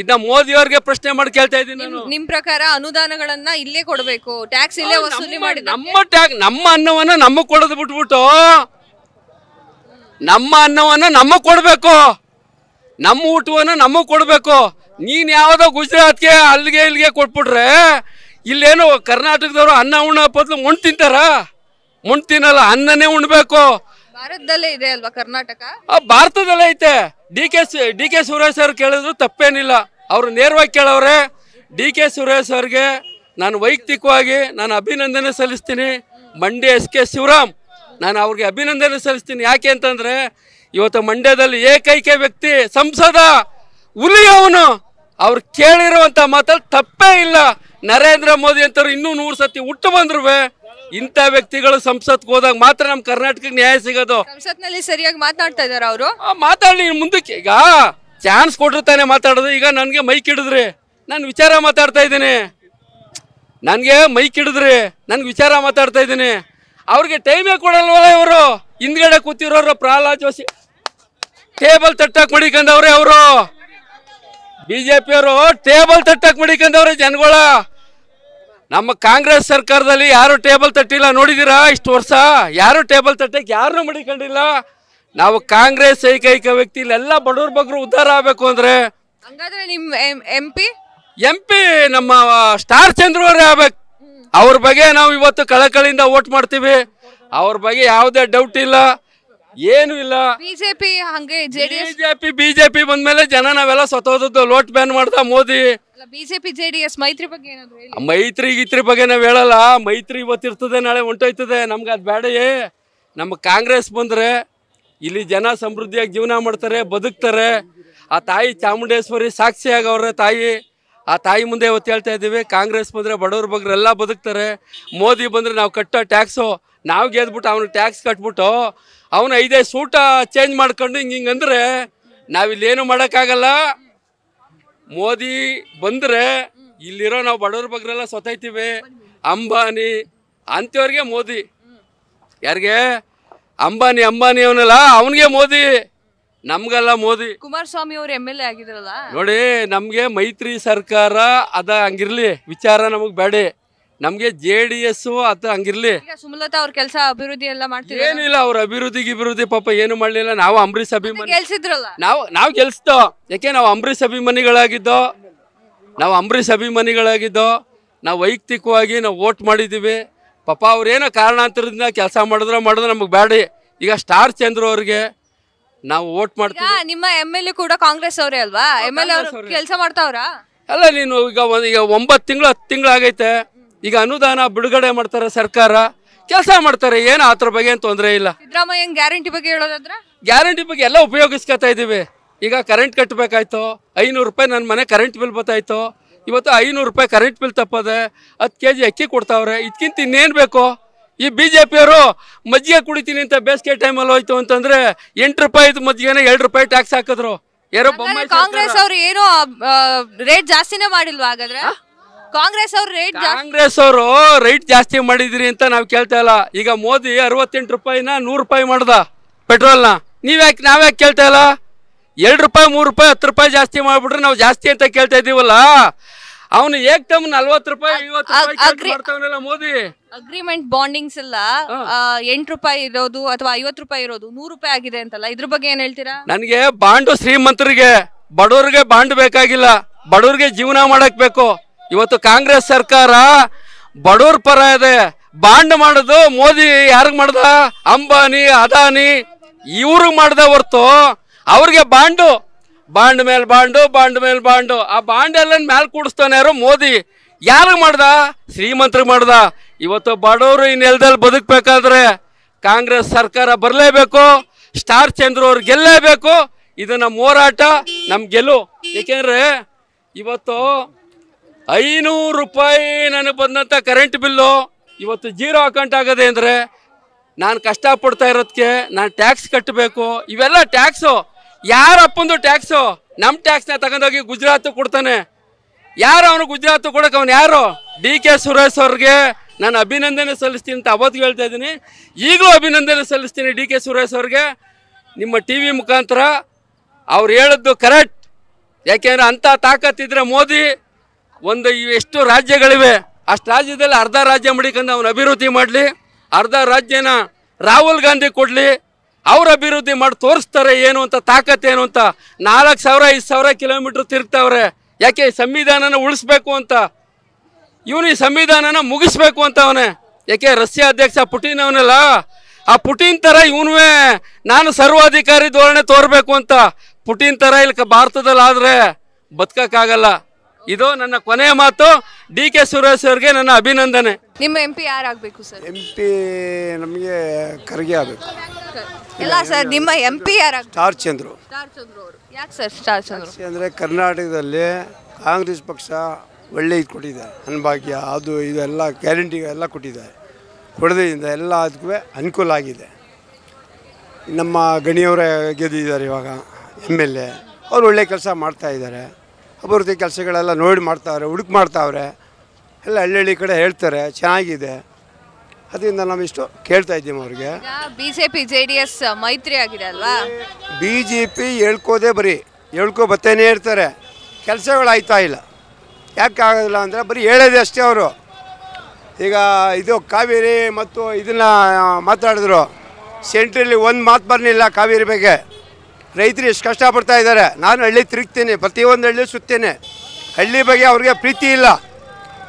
ಇದನ್ನ ಮೋದಿ ಅವ್ರಿಗೆ ಪ್ರಶ್ನೆ ಮಾಡಿ ಕೇಳ್ತಾ ಇದ್ದೀನಿ ನಾನು ನಿಮ್ ಪ್ರಕಾರ ಅನುದಾನಗಳನ್ನ ಇಲ್ಲೇ ಕೊಡಬೇಕು ಟ್ಯಾಕ್ಸ್ ಇಲ್ಲೇ ವಸೂಲಿ ಮಾಡಿ ನಮ್ಮ ಟ್ಯಾಕ್ ನಮ್ಮ ಅನ್ನವನ್ನ ನಮಗ್ ಕೊಡೋದು ಬಿಟ್ಬಿಟ್ಟು ನಮ್ಮ ಅನ್ನವನ್ನ ನಮಗ್ ಕೊಡ್ಬೇಕು ನಮ್ಮ ಊಟವನ್ನ ನಮಗ್ ಕೊಡ್ಬೇಕು ನೀನ್ ಯಾವ್ದೋ ಗುಜರಾತ್ಗೆ ಅಲ್ಲಿಗೆ ಇಲ್ಲಿಗೆ ಕೊಟ್ಬಿಟ್ರೆ ಇಲ್ಲೇನು ಕರ್ನಾಟಕದವರು ಅನ್ನ ಉಣ್ಣ ಬದಲು ಮುಣ್ ತಿಂತಾರ ಮುಣ್ ತಿನ್ನಲ್ಲ ಅನ್ನನೇ ಉಣ್ಬೇಕು ಭಾರತದಲ್ಲೇ ಇದೆ ಅಲ್ವಾ ಕರ್ನಾಟಕ ಭಾರತದಲ್ಲೇ ಐತೆ D K D K Suresh ಅವ್ರು ಕೇಳಿದ್ರು ತಪ್ಪೇನಿಲ್ಲ ಅವ್ರು ನೇರವಾಗಿ ಕೇಳವ್ರೆ ಡಿ ಕೆ ಸುರೇಶ್ ಅವ್ರಿಗೆ ನಾನು ವೈಯಕ್ತಿಕವಾಗಿ ನಾನು ಅಭಿನಂದನೆ ಸಲ್ಲಿಸ್ತೀನಿ ಮಂಡ್ಯ ಎಸ್ ಕೆ ಶಿವರಾಮ್ ನಾನು ಅವ್ರಿಗೆ ಅಭಿನಂದನೆ ಸಲ್ಲಿಸ್ತೀನಿ ಯಾಕೆ ಅಂತಂದ್ರೆ ಇವತ್ತು ಮಂಡ್ಯದಲ್ಲಿ ಏಕೈಕ ವ್ಯಕ್ತಿ ಸಂಸದ ಹುಲಿ ಅವನು ಅವ್ರು ಕೇಳಿರುವಂಥ ಮಾತಲ್ಲಿ ತಪ್ಪೇ ಇಲ್ಲ ನರೇಂದ್ರ ಮೋದಿ ಅಂತವ್ರು ಇನ್ನೂ ನೂರು ಸತಿ ಹುಟ್ಟು ಬಂದ್ರು ಇಂತ ವ್ಯಕ್ತಿಗಳು ಸಂಸತ್ ಹೋದಾಗ ಮಾತ್ರ ನಮ್ಮ ಕರ್ನಾಟಕಕ್ಕೆ ನ್ಯಾಯ ಸಿಗೋದು ಸಂಸತ್ನಲ್ಲಿ ಸರಿಯಾಗಿ ಮಾತನಾಡ್ತಾ ಇದಾರೆ ಅವರು ಮಾತಾಡಲಿ ಮುಂದಕ್ಕೆ ಈಗ ಚಾನ್ಸ್ ಕೊಟ್ಟರು ತಾನೇ ಮಾತಾಡೋದು ಈಗ ನನಗೆ ಮೈಕ್ ಹಿಡಿದ್ರಿ ನಾನು ವಿಚಾರ ಮಾತಾಡ್ತಾ ಇದ್ದೀನಿ ನನಗೆ ಮೈಕ್ ಹಿಡಿದ್ರಿ ನನ್ಗೆ ವಿಚಾರ ಮಾತಾಡ್ತಾ ಇದ್ದೀನಿ ಅವ್ರಿಗೆ ಟೈಮೇ ಕೊಡಲ್ವಲ್ಲ ಇವರು ಹಿಂದ್ಗಡೆ ಕೂತಿರೋರು ಪ್ರಹ್ಲಾದ್ ಜೋಶಿ ಟೇಬಲ್ ತಟ್ಟಕ್ಕೆ ಮಡಿಕಂದವ್ರೆ ಅವರು ಬಿ ಜೆ ಟೇಬಲ್ ತಟ್ಟಕ್ಕೆ ಮಡಿಕಂದವ್ರೆ ಜನಗಳ ನಮ್ಮ ಕಾಂಗ್ರೆಸ್ ಸರ್ಕಾರದಲ್ಲಿ ಯಾರು ಟೇಬಲ್ ತಟ್ಟಿಲ್ಲ ನೋಡಿದಿರಾ ಇಷ್ಟು ವರ್ಷ ಯಾರು ಟೇಬಲ್ ತಟ್ಟಕ್ಕೆ ಯಾರನ್ನೂ ಮಡಿಕೊಂಡಿಲ್ಲ ನಾವು ಕಾಂಗ್ರೆಸ್ ಏಕೈಕ ವ್ಯಕ್ತಿ ಇಲ್ಲೆಲ್ಲ ಬಡವ್ರ ಬಗ್ರು ಉದ್ಧಾರ ಆಗಬೇಕು ಅಂದ್ರೆ ನಿಮ್ಮ ಎಂ ಪಿ ಪಿ ನಮ್ಮ ಸ್ಟಾರ್ ಚಂದ್ರವರೇ ಆಗ್ಬೇಕು ಅವ್ರ ಬಗ್ಗೆ ನಾವು ಇವತ್ತು ಕಳಕಳಿಯಿಂದ ಓಟ್ ಮಾಡ್ತೀವಿ ಅವ್ರ ಬಗ್ಗೆ ಯಾವುದೇ ಡೌಟ್ ಇಲ್ಲ ಏನು ಇಲ್ಲ ಬಿಜೆಪಿ ಬಿಜೆಪಿ ಬಂದ್ಮೇಲೆ ಜನ ನಾವೆಲ್ಲ ಸ್ವತೋದದ್ದು ಲೋಟ್ ಬ್ಯಾನ್ ಮಾಡ್ದ ಮೋದಿ ಬಿಜೆಪಿ ಜೆಡಿಎಸ್ ಮೈತ್ರಿ ಬಗ್ಗೆ ಮೈತ್ರಿ ಗಿತ್ರಿ ಬಗ್ಗೆ ನಾವು ಹೇಳಲ್ಲ ಮೈತ್ರಿ ಇವತ್ತಿರ್ತದೆ ನಾಳೆ ಹೊಂಟೋಯ್ತದೆ ನಮ್ಗೆ ಅದು ಬೇಡಯೇ ನಮ್ಮ ಕಾಂಗ್ರೆಸ್ ಬಂದರೆ ಇಲ್ಲಿ ಜನ ಸಮೃದ್ಧಿಯಾಗಿ ಜೀವನ ಮಾಡ್ತಾರೆ ಬದುಕ್ತಾರೆ ಆ ತಾಯಿ ಚಾಮುಂಡೇಶ್ವರಿ ಸಾಕ್ಷಿಯಾಗವ್ರೆ ತಾಯಿ ಆ ತಾಯಿ ಮುಂದೆ ಇವತ್ತು ಹೇಳ್ತಾ ಇದ್ದೀವಿ ಕಾಂಗ್ರೆಸ್ ಬಂದರೆ ಬಡವ್ರ ಎಲ್ಲ ಬದುಕ್ತಾರೆ ಮೋದಿ ಬಂದರೆ ನಾವು ಕಟ್ಟೋ ಟ್ಯಾಕ್ಸು ನಾವು ಗೆದ್ಬಿಟ್ಟು ಅವನು ಟ್ಯಾಕ್ಸ್ ಕಟ್ಬಿಟ್ಟು ಅವನು ಐದೇ ಸೂಟ ಚೇಂಜ್ ಮಾಡ್ಕೊಂಡು ಹಿಂಗೆ ಹಿಂಗೆ ಅಂದರೆ ನಾವಿಲ್ಲೇನು ಮಾಡೋಕ್ಕಾಗಲ್ಲ ಮೋದಿ ಬಂದರೆ ಇಲ್ಲಿರೋ ನಾವು ಬಡವ್ರ ಬಗ್ಗೆಲ್ಲ ಸೊತೈತೀವಿ ಅಂಬಾನಿ ಅಂತವ್ರಿಗೆ ಮೋದಿ ಯಾರಿಗೆ ಅಂಬಾನಿ ಅಂಬಾನಿ ಅವನಲ್ಲ ಅವನಿಗೆ ಮೋದಿ ನಮ್ಗೆಲ್ಲ ಮೋದಿ ಕುಮಾರಸ್ವಾಮಿ ಅವರು ಎಮ್ ಎಲ್ ಎ ಆಗಿದ್ರಲ್ಲ ನೋಡಿ ನಮಗೆ ಮೈತ್ರಿ ಸರ್ಕಾರ ಅದ ಹಂಗಿರ್ಲಿ ವಿಚಾರ ನಮಗೆ ಬೇಡಿ ನಮಗೆ ಜೆ ಡಿ ಎಸ್ ಹಂಗಿರ್ಲಿ ಸುಮಲತಾ ಅವ್ರ ಕೆಲಸ ಅಭಿವೃದ್ಧಿ ಎಲ್ಲ ಮಾಡ್ತೀವಿ ಏನಿಲ್ಲ ಅವ್ರ ಅಭಿವೃದ್ಧಿ ಪಾಪ ಏನು ಮಾಡ್ಲಿಲ್ಲ ನಾವು ಅಂಬರೀಷ್ ಅಭಿಮಾನಿ ಗೆಲ್ಸಿದ್ರಲ್ಲ ನಾವು ನಾವು ಗೆಲ್ಸ್ತೋ ಯಾಕೆ ನಾವು ಅಂಬರೀಷ್ ಅಭಿಮಾನಿಗಳಾಗಿದ್ದೋ ನಾವು ಅಂಬರೀಷ್ ಅಭಿಮಾನಿಗಳಾಗಿದ್ದೋ ನಾವು ವೈಯಕ್ತಿಕವಾಗಿ ನಾವು ವೋಟ್ ಮಾಡಿದ್ದೀವಿ ಪಾಪ ಅವ್ರೇನೋ ಕಾರಣಾಂತರದಿಂದ ಕೆಲಸ ಮಾಡಿದ್ರೆ ಮಾಡಿದ್ರೆ ನಮಗೆ ಬೇಡ ಈಗ ಸ್ಟಾರ್ ಚಂದ್ರ ಅವ್ರಿಗೆ ನಾವು ವೋಟ್ ಮಾಡ್ತೀವಿ ನಿಮ್ಮ ಎಮ್ ಎಲ್ ಎ ಕೂಡ ಕಾಂಗ್ರೆಸ್ ಅವರೇ ಅಲ್ವಾ ಎಮ್ ಎಲ್ ಎ ಕೆಲಸ ಮಾಡ್ತಾವ್ರಾ ಅಲ್ಲ ನೀನು ಈಗ ಈಗ ಒಂಬತ್ತು ತಿಂಗಳು ಹತ್ತು ತಿಂಗಳು ಆಗೈತೆ ಈಗ ಅನುದಾನ ಬಿಡುಗಡೆ ಮಾಡ್ತಾರೆ ಸರ್ಕಾರ ಕೆಲಸ ಮಾಡ್ತಾರೆ ಏನು ಅದ್ರ ಬಗ್ಗೆ ಏನು ತೊಂದರೆ ಇಲ್ಲ ಸಿದ್ದರಾಮಯ್ಯ ಗ್ಯಾರಂಟಿ ಬಗ್ಗೆ ಹೇಳೋದಾದ್ರೆ ಗ್ಯಾರಂಟಿ ಬಗ್ಗೆ ಎಲ್ಲ ಉಪಯೋಗಿಸ್ಕೊತಾ ಇದ್ದೀವಿ ಈಗ ಕರೆಂಟ್ ಕಟ್ಟಬೇಕಾಯ್ತು ಐನೂರು ರೂಪಾಯಿ ನನ್ನ ಮನೆ ಕರೆಂಟ್ ಬಿಲ್ ಬತ್ತಾಯ್ತು ಇವತ್ತು ಐನೂರು ರೂಪಾಯಿ ಕರೆಂಟ್ ಬಿಲ್ ತಪ್ಪದೆ ಹತ್ತು ಕೆ ಜಿ ಅಕ್ಕಿ ಕೊಡ್ತಾವ್ರೆ ಇದಕ್ಕಿಂತ ಇನ್ನೇನ್ ಬೇಕು ಈ ಬಿ ಜೆ ಪಿಯವರು ಮಜ್ಜಿಗೆ ಕುಡಿತೀನಿ ಅಂತ ಬೇಸಿಗೆ ಟೈಮಲ್ಲಿ ಹೋಯ್ತು ಅಂತಂದ್ರೆ ಎಂಟು ರೂಪಾಯಿ ಮಜ್ಜಿಗೆನ ಎರಡು ರೂಪಾಯಿ ಟ್ಯಾಕ್ಸ್ ಹಾಕಿದ್ರು ಯಾರೋ ಕಾಂಗ್ರೆಸ್ ಅವರು ಏನು ರೇಟ್ ಜಾಸ್ತಿನೇ ಮಾಡಿಲ್ವಾ ಹಾಗಾದ್ರೆ ಕಾಂಗ್ರೆಸ್ ಅವ್ರು ರೇಟ್ ಕಾಂಗ್ರೆಸ್ ಅವರು ರೇಟ್ ಜಾಸ್ತಿ ಮಾಡಿದ್ರಿ ಅಂತ ನಾವು ಕೇಳ್ತಾ ಇಲ್ಲ ಈಗ ಮೋದಿ ಅರವತ್ತೆಂಟು ರೂಪಾಯಿನ ನೂರು ರೂಪಾಯಿ ಮಾಡ್ದ ಪೆಟ್ರೋಲ್ನ ನೀವ್ಯಾಕೆ ಯಾಕೆ ಕೇಳ್ತಾ ಇಲ್ಲ ಎರಡು ರೂಪಾಯಿ ಮೂರು ರೂಪಾಯಿ ಹತ್ತು ರೂಪಾಯಿ ಜಾಸ್ತಿ ಮಾಡ್ಬಿಟ್ರೆ ನಾವು ಜಾಸ್ತಿ ಅಂತ ಕೇಳ್ತಾ ಇದೀವಲ್ಲ ಅವನು ಏಕ್ ಟಮ್ ನಲ್ವತ್ತು ರೂಪಾಯಿ ಐವತ್ತು ಮೋದಿ ಅಗ್ರಿಮೆಂಟ್ ಬಾಂಡಿಂಗ್ಸ್ ಎಲ್ಲ ಎಂಟು ರೂಪಾಯಿ ಇರೋದು ಅಥವಾ ಐವತ್ತು ರೂಪಾಯಿ ಇರೋದು ನೂರು ರೂಪಾಯಿ ಆಗಿದೆ ಅಂತಲ್ಲ ಇದ್ರ ಬಗ್ಗೆ ಏನ್ ಹೇಳ್ತೀರಾ ನನಗೆ ಬಾಂಡು ಶ್ರೀಮಂತರಿಗೆ ಬಡವರಿಗೆ ಬಾಂಡ್ ಬೇಕಾಗಿಲ್ಲ ಬಡವರಿಗೆ ಜೀವನ ಮಾಡಕ್ ಬೇಕು ಇವತ್ತು ಕಾಂಗ್ರೆಸ್ ಸರ್ಕಾರ ಬಡವ್ರ ಪರ ಇದೆ ಬಾಂಡ್ ಮಾಡೋದು ಮೋದಿ ಯಾರಿಗೆ ಮಾಡ್ದ ಅಂಬಾನಿ ಅದಾನಿ ಇವ್ರ ಮಾಡ್ದ ಹೊರ್ತು ಅವ್ರಿಗೆ ಬಾಂಡು ಬಾಂಡ್ ಮೇಲೆ ಬಾಂಡು ಬಾಂಡ್ ಮೇಲೆ ಬಾಂಡು ಆ ಬಾಂಡ್ ಎಲ್ಲ ಮ್ಯಾಲೆ ಕೂಡಿಸ್ತಾನೆ ಯಾರು ಮೋದಿ ಯಾರಿಗೆ ಮಾಡ್ದ ಶ್ರೀಮಂತರಿಗೆ ಮಾಡ್ದ ಇವತ್ತು ಬಡವರು ಈ ನೆಲದಲ್ಲಿ ಬದುಕಬೇಕಾದ್ರೆ ಕಾಂಗ್ರೆಸ್ ಸರ್ಕಾರ ಬರಲೇಬೇಕು ಸ್ಟಾರ್ ಚಂದ್ರ ಅವ್ರು ಗೆಲ್ಲೇಬೇಕು ಇದು ನಮ್ಮ ಹೋರಾಟ ನಮ್ಮ ಗೆಲುವು ಏಕೆಂದರೆ ಇವತ್ತು ಐನೂರು ರೂಪಾಯಿ ನನಗೆ ಬಂದಂಥ ಕರೆಂಟ್ ಬಿಲ್ಲು ಇವತ್ತು ಜೀರೋ ಅಕೌಂಟ್ ಆಗದೆ ಅಂದರೆ ನಾನು ಕಷ್ಟಪಡ್ತಾ ಇರೋದಕ್ಕೆ ನಾನು ಟ್ಯಾಕ್ಸ್ ಕಟ್ಟಬೇಕು ಇವೆಲ್ಲ ಟ್ಯಾಕ್ಸು ಯಾರ ಅಪ್ಪಂದು ಟ್ಯಾಕ್ಸು ನಮ್ಮ ಟ್ಯಾಕ್ಸ್ನ ತಗೊಂಡೋಗಿ ಗುಜರಾತ್ ಕೊಡ್ತಾನೆ ಯಾರು ಅವನು ಗುಜರಾತ್ ಕೊಡೋಕೆ ಅವನು ಯಾರು ಡಿ ಕೆ ಸುರೇಶ್ ಅವ್ರಿಗೆ ನಾನು ಅಭಿನಂದನೆ ಸಲ್ಲಿಸ್ತೀನಿ ಅಂತ ಅವತ್ತು ಹೇಳ್ತಾ ಇದ್ದೀನಿ ಈಗಲೂ ಅಭಿನಂದನೆ ಸಲ್ಲಿಸ್ತೀನಿ ಡಿ ಕೆ ಸುರೇಶ್ ಅವ್ರಿಗೆ ನಿಮ್ಮ ಟಿ ವಿ ಮುಖಾಂತರ ಅವ್ರು ಹೇಳಿದ್ದು ಕರೆಕ್ಟ್ ಯಾಕೆಂದರೆ ಅಂಥ ತಾಕತ್ತಿದ್ರೆ ಮೋದಿ ಒಂದು ಎಷ್ಟು ರಾಜ್ಯಗಳಿವೆ ಅಷ್ಟು ರಾಜ್ಯದಲ್ಲಿ ಅರ್ಧ ರಾಜ್ಯ ಮಡಿಕೊಂಡು ಅವನು ಅಭಿವೃದ್ಧಿ ಮಾಡಲಿ ಅರ್ಧ ರಾಜ್ಯನ ರಾಹುಲ್ ಗಾಂಧಿ ಕೊಡಲಿ ಅವ್ರ ಅಭಿವೃದ್ಧಿ ಮಾಡಿ ತೋರಿಸ್ತಾರೆ ಏನು ಅಂತ ಏನು ಅಂತ ನಾಲ್ಕು ಸಾವಿರ ಐದು ಸಾವಿರ ಕಿಲೋಮೀಟ್ರ್ ತಿರುಗ್ತಾವ್ರೆ ಯಾಕೆ ಸಂವಿಧಾನನ ಉಳಿಸ್ಬೇಕು ಅಂತ ಇವನು ಈ ಸಂವಿಧಾನನ ಮುಗಿಸ್ಬೇಕು ಅಂತ ಅವನೇ ಯಾಕೆ ರಷ್ಯಾ ಅಧ್ಯಕ್ಷ ಪುಟಿನ್ ಅವನಲ್ಲ ಆ ಪುಟಿನ್ ಥರ ಇವನುವೇ ನಾನು ಸರ್ವಾಧಿಕಾರಿ ಧೋರಣೆ ತೋರಬೇಕು ಅಂತ ಪುಟಿನ್ ಥರ ಇಲ್ಲಿ ಭಾರತದಲ್ಲಿ ಆದರೆ ಬದುಕೋಕ್ಕಾಗಲ್ಲ ಇದು ನನ್ನ ಕೊನೆಯ ಮಾತು ಡಿ ಕೆ ಸುರೇಶ್ ಅವರಿಗೆ ನನ್ನ ಅಭಿನಂದನೆ ನಿಮ್ಮ ಎಂ ಪಿ ಯಾರಾಗಬೇಕು ಸರ್ ಎಂ ಪಿ ನಮಗೆ ಖರ್ಗೆ ಆಗಬೇಕು ಇಲ್ಲ ಸರ್ ನಿಮ್ಮ ಎಂ ಪಿ ಯಾರಾಗಬೇಕು ಸ್ಟಾರ್ ಚಂದ್ರು ಯಾಕೆ ಸರ್ ಅಂದರೆ ಕರ್ನಾಟಕದಲ್ಲಿ ಕಾಂಗ್ರೆಸ್ ಪಕ್ಷ ಒಳ್ಳೆ ಇದು ಕೊಟ್ಟಿದೆ ಅನ್ಭಾಗ್ಯ ಅದು ಇದೆಲ್ಲ ಗ್ಯಾರಂಟಿ ಎಲ್ಲ ಕೊಟ್ಟಿದ್ದಾರೆ ಕೊಡೋದ್ರಿಂದ ಎಲ್ಲ ಅದಕ್ಕೂ ಅನುಕೂಲ ಆಗಿದೆ ನಮ್ಮ ಗಣಿಯವರೇ ಗೆದ್ದಿದ್ದಾರೆ ಇವಾಗ ಎಮ್ ಎಲ್ ಎ ಅವ್ರು ಒಳ್ಳೆ ಕೆಲಸ ಮಾಡ್ತಾ ಇದ್ದಾರೆ ಅಭಿವೃದ್ಧಿ ಕೆಲಸಗಳೆಲ್ಲ ನೋಡಿ ಮಾಡ್ತಾವ್ರೆ ಹುಡುಕಿ ಮಾಡ್ತಾವ್ರೆ ಎಲ್ಲ ಹಳ್ಳಿ ಕಡೆ ಹೇಳ್ತಾರೆ ಚೆನ್ನಾಗಿದೆ ಅದರಿಂದ ನಾವು ಇಷ್ಟು ಕೇಳ್ತಾ ಇದ್ದೀವಿ ಅವ್ರಿಗೆ ಬಿ ಜೆ ಡಿ ಎಸ್ ಮೈತ್ರಿ ಆಗಿದೆ ಅಲ್ವಾ ಬಿ ಜೆ ಪಿ ಹೇಳ್ಕೋದೆ ಬರೀ ಹೇಳ್ಕೊ ಬತ್ತೇನೇ ಇರ್ತಾರೆ ಕೆಲಸಗಳು ಆಯ್ತಾ ಇಲ್ಲ ಯಾಕೆ ಆಗೋದಿಲ್ಲ ಅಂದರೆ ಬರೀ ಹೇಳೋದೆ ಅಷ್ಟೇ ಅವರು ಈಗ ಇದು ಕಾವೇರಿ ಮತ್ತು ಇದನ್ನು ಮಾತಾಡಿದ್ರು ಸೆಂಟ್ರಲ್ಲಿ ಒಂದು ಮಾತು ಬರಲಿಲ್ಲ ಕಾವೇರಿ ಬಗ್ಗೆ ರೈತರು ಎಷ್ಟು ಕಷ್ಟಪಡ್ತಾ ಇದ್ದಾರೆ ನಾನು ಹಳ್ಳಿ ತಿರುಗ್ತೀನಿ ಪ್ರತಿಯೊಂದು ಹಳ್ಳಿ ಸುತ್ತೇನೆ ಹಳ್ಳಿ ಬಗ್ಗೆ ಅವ್ರಿಗೆ ಪ್ರೀತಿ ಇಲ್ಲ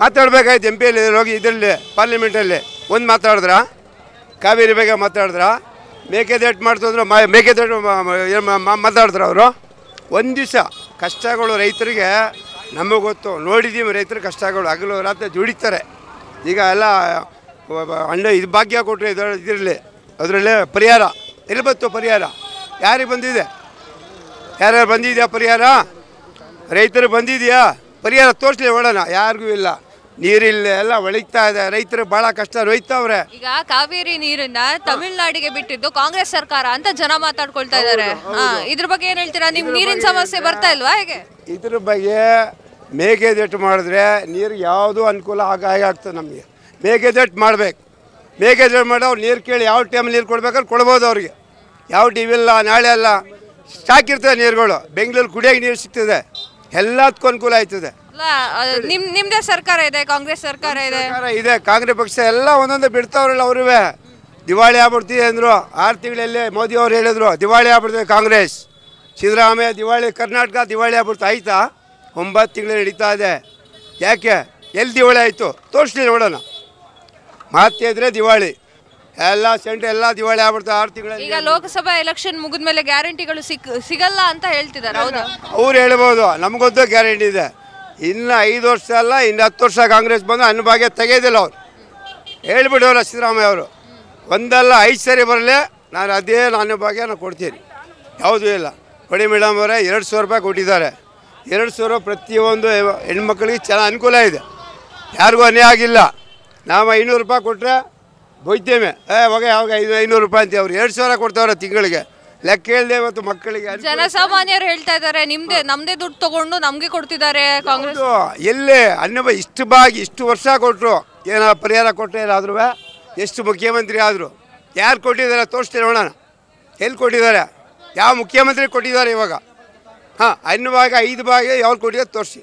ಮಾತಾಡ್ಬೇಕಾಯ್ತು ಎಂ ಎಲ್ ಹೋಗಿ ಇದರಲ್ಲಿ ಪಾರ್ಲಿಮೆಂಟಲ್ಲಿ ಒಂದು ಮಾತಾಡಿದ್ರ ಕಾವೇರಿ ಬಗ್ಗೆ ಮಾತಾಡಿದ್ರ ದೇಟ್ ಮಾಡ್ತಂದ್ರೆ ಮಾ ಮೇಕೆದೇಟ್ ಮಾತಾಡಿದ್ರು ಅವರು ಒಂದು ದಿವಸ ಕಷ್ಟಗಳು ರೈತರಿಗೆ ನಮಗೆ ಗೊತ್ತು ನೋಡಿದ್ದೀವಿ ರೈತರ ಕಷ್ಟಗಳು ಹಗಲು ರಾತ್ರಿ ದುಡಿತಾರೆ ಈಗ ಎಲ್ಲ ಅಣ್ಣ ಇದು ಭಾಗ್ಯ ಕೊಟ್ಟರೆ ಇದರಲ್ಲಿ ಅದರಲ್ಲೇ ಪರಿಹಾರ ಎಲ್ಲಿ ಬಂತು ಪರಿಹಾರ ಯಾರಿಗೆ ಬಂದಿದೆ ಯಾರ್ಯಾರು ಬಂದಿದೆಯಾ ಪರಿಹಾರ ರೈತರು ಬಂದಿದೆಯಾ ಪರಿಹಾರ ತೋರಿಸ್ಲಿ ನೋಡೋಣ ಯಾರಿಗೂ ಇಲ್ಲ ನೀರಿಲ್ಲ ಎಲ್ಲ ಒಳಗ್ತಾ ಇದೆ ರೈತರು ಬಹಳ ಕಷ್ಟ ರೊಯ್ತಾವ್ರೆ ಈಗ ಕಾವೇರಿ ನೀರನ್ನ ತಮಿಳ್ನಾಡಿಗೆ ಬಿಟ್ಟಿದ್ದು ಕಾಂಗ್ರೆಸ್ ಸರ್ಕಾರ ಅಂತ ಜನ ಮಾತಾಡ್ಕೊಳ್ತಾ ಇದ್ದಾರೆ ಇದ್ರ ಬಗ್ಗೆ ಏನ್ ಹೇಳ್ತೀರಾ ನಿಮ್ ನೀರಿನ ಸಮಸ್ಯೆ ಬರ್ತಾ ಇಲ್ವಾ ಹೇಗೆ ಇದ್ರ ಬಗ್ಗೆ ಮೇಕೆದೆಟ್ಟು ಮಾಡಿದ್ರೆ ನೀರು ಯಾವ್ದು ಅನುಕೂಲ ಆಗ ಆಗ್ತದೆ ನಮಗೆ ಮೇಕೆದೆಟ್ಟು ಮಾಡ್ಬೇಕು ಮೇಕೆದೆಟ್ಟು ಮಾಡೋ ನೀರ್ ನೀರು ಕೇಳಿ ಯಾವ ಟೈಮ್ ನೀರು ಕೊಡ್ಬೇಕಾದ್ರೆ ಕೊಡ್ಬೋದು ಅವ್ರಿಗೆ ಯಾವ ಟಿ ವಿ ಇಲ್ಲ ನಾಳೆ ಅಲ್ಲ ಸಾಕಿರ್ತದೆ ನೀರುಗಳು ಬೆಂಗಳೂರು ಕುಡಿಯೋಕೆ ನೀರು ಸಿಗ್ತದೆ ಎಲ್ಲದಕ್ಕೂ ಅನುಕೂಲ ಆಯ್ತದೆ ನಿಮ್ದೇ ಸರ್ಕಾರ ಇದೆ ಕಾಂಗ್ರೆಸ್ ಸರ್ಕಾರ ಇದೆ ಇದೆ ಕಾಂಗ್ರೆಸ್ ಪಕ್ಷ ಎಲ್ಲ ಒಂದೊಂದು ಬಿಡ್ತಾವ್ರಲ್ಲ ಅವ್ರೂ ದಿವಾಳಿ ಆಗ್ಬಿಡ್ತೀವಿ ಅಂದರು ಆರು ತಿಂಗಳಲ್ಲಿ ಮೋದಿ ಅವ್ರು ಹೇಳಿದ್ರು ದಿವಾಳಿ ಆಗ್ಬಿಡ್ತದೆ ಕಾಂಗ್ರೆಸ್ ಸಿದ್ದರಾಮಯ್ಯ ದಿವಾಳಿ ಕರ್ನಾಟಕ ದಿವಾಳಿ ಆಗ್ಬಿಡ್ತು ಆಯ್ತಾ ಒಂಬತ್ತು ತಿಂಗಳು ನಡೀತಾ ಇದೆ ಯಾಕೆ ಎಲ್ಲಿ ದಿವಾಳಿ ಆಯಿತು ತೋರಿಸ್ಲಿ ನೋಡೋಣ ಮಾತೇ ಇದ್ರೆ ದಿವಾಳಿ ಎಲ್ಲ ಸೆಂಟ್ ಎಲ್ಲ ದಿವಾಳಿ ಆಗ್ಬಿಡ್ತಾರೆ ಆರು ತಿಂಗಳಲ್ಲಿ ಈಗ ಲೋಕಸಭಾ ಎಲೆಕ್ಷನ್ ಮುಗಿದ ಮೇಲೆ ಗ್ಯಾರಂಟಿಗಳು ಸಿಕ್ ಸಿಗಲ್ಲ ಅಂತ ಹೇಳ್ತಿದ್ದಾರೆ ಹೌದಾ ಅವ್ರು ಹೇಳ್ಬೋದು ನಮಗೊದ್ದು ಗ್ಯಾರಂಟಿ ಇದೆ ಇನ್ನು ಐದು ವರ್ಷ ಅಲ್ಲ ಇನ್ನು ಹತ್ತು ವರ್ಷ ಕಾಂಗ್ರೆಸ್ ಬಂದು ಅನ್ನ ಭಾಗ್ಯ ತೆಗೆಯೋದಿಲ್ಲ ಅವ್ರು ಹೇಳ್ಬಿಡೋರು ಸಿದ್ದರಾಮಯ್ಯ ಅವರು ಒಂದಲ್ಲ ಐದು ಸರಿ ಬರಲಿ ನಾನು ಅದೇ ನಾನು ಭಾಗ್ಯ ನಾನು ಕೊಡ್ತೀನಿ ಯಾವುದೂ ಇಲ್ಲ ಕೊಡಿ ಮೇಡಮ್ ಅವರೇ ಎರಡು ಸಾವಿರ ರೂಪಾಯಿ ಕೊಟ್ಟಿದ್ದಾರೆ ಎರಡು ಸಾವಿರ ಪ್ರತಿಯೊಂದು ಹೆಣ್ಮಕ್ಳಿಗೆ ಚೆನ್ನಾಗಿ ಅನುಕೂಲ ಇದೆ ಯಾರಿಗೂ ಅನ್ಯ ಆಗಿಲ್ಲ ನಾವು ಐನೂರು ರೂಪಾಯಿ ಕೊಟ್ಟರೆ ಬೈತೇವೆ ಏ ಮಗ ಯಾವಾಗ ಐದು ಐನೂರು ರೂಪಾಯಿ ಅಂತ ಅವ್ರು ಎರಡು ಸಾವಿರ ಕೊಡ್ತಾವ್ರೆ ತಿಂಗಳಿಗೆ ಲೆಕ್ಕ ಹೇಳ್ದೆ ಮತ್ತು ಮಕ್ಕಳಿಗೆ ಜನಸಾಮಾನ್ಯರು ಹೇಳ್ತಾ ಇದ್ದಾರೆ ನಿಮ್ಮದೇ ನಮ್ದೇ ದುಡ್ಡು ತಗೊಂಡು ನಮ್ಗೆ ಕೊಡ್ತಿದ್ದಾರೆ ಕಾಂಗ್ರೆಸ್ ಎಲ್ಲಿ ಇಷ್ಟು ಬಾಗಿ ಇಷ್ಟು ವರ್ಷ ಕೊಟ್ಟರು ಏನಾರ ಪರಿಹಾರ ಕೊಟ್ಟೇನಾದ್ರೂ ಎಷ್ಟು ಮುಖ್ಯಮಂತ್ರಿ ಆದರು ಯಾರು ಕೊಟ್ಟಿದ್ದಾರೆ ತೋರಿಸ್ತೇನೆ ನೋಡೋಣ ಎಲ್ಲಿ ಕೊಟ್ಟಿದ್ದಾರೆ ಯಾವ ಮುಖ್ಯಮಂತ್ರಿ ಕೊಟ್ಟಿದ್ದಾರೆ ಇವಾಗ ಹಾಂ ಅನ್ನ ಭಾಗ ಐದು ಭಾಗ ಯಾವ್ದು ಕೊಟ್ಟಿದ್ದಾರೆ ತೋರಿಸಿ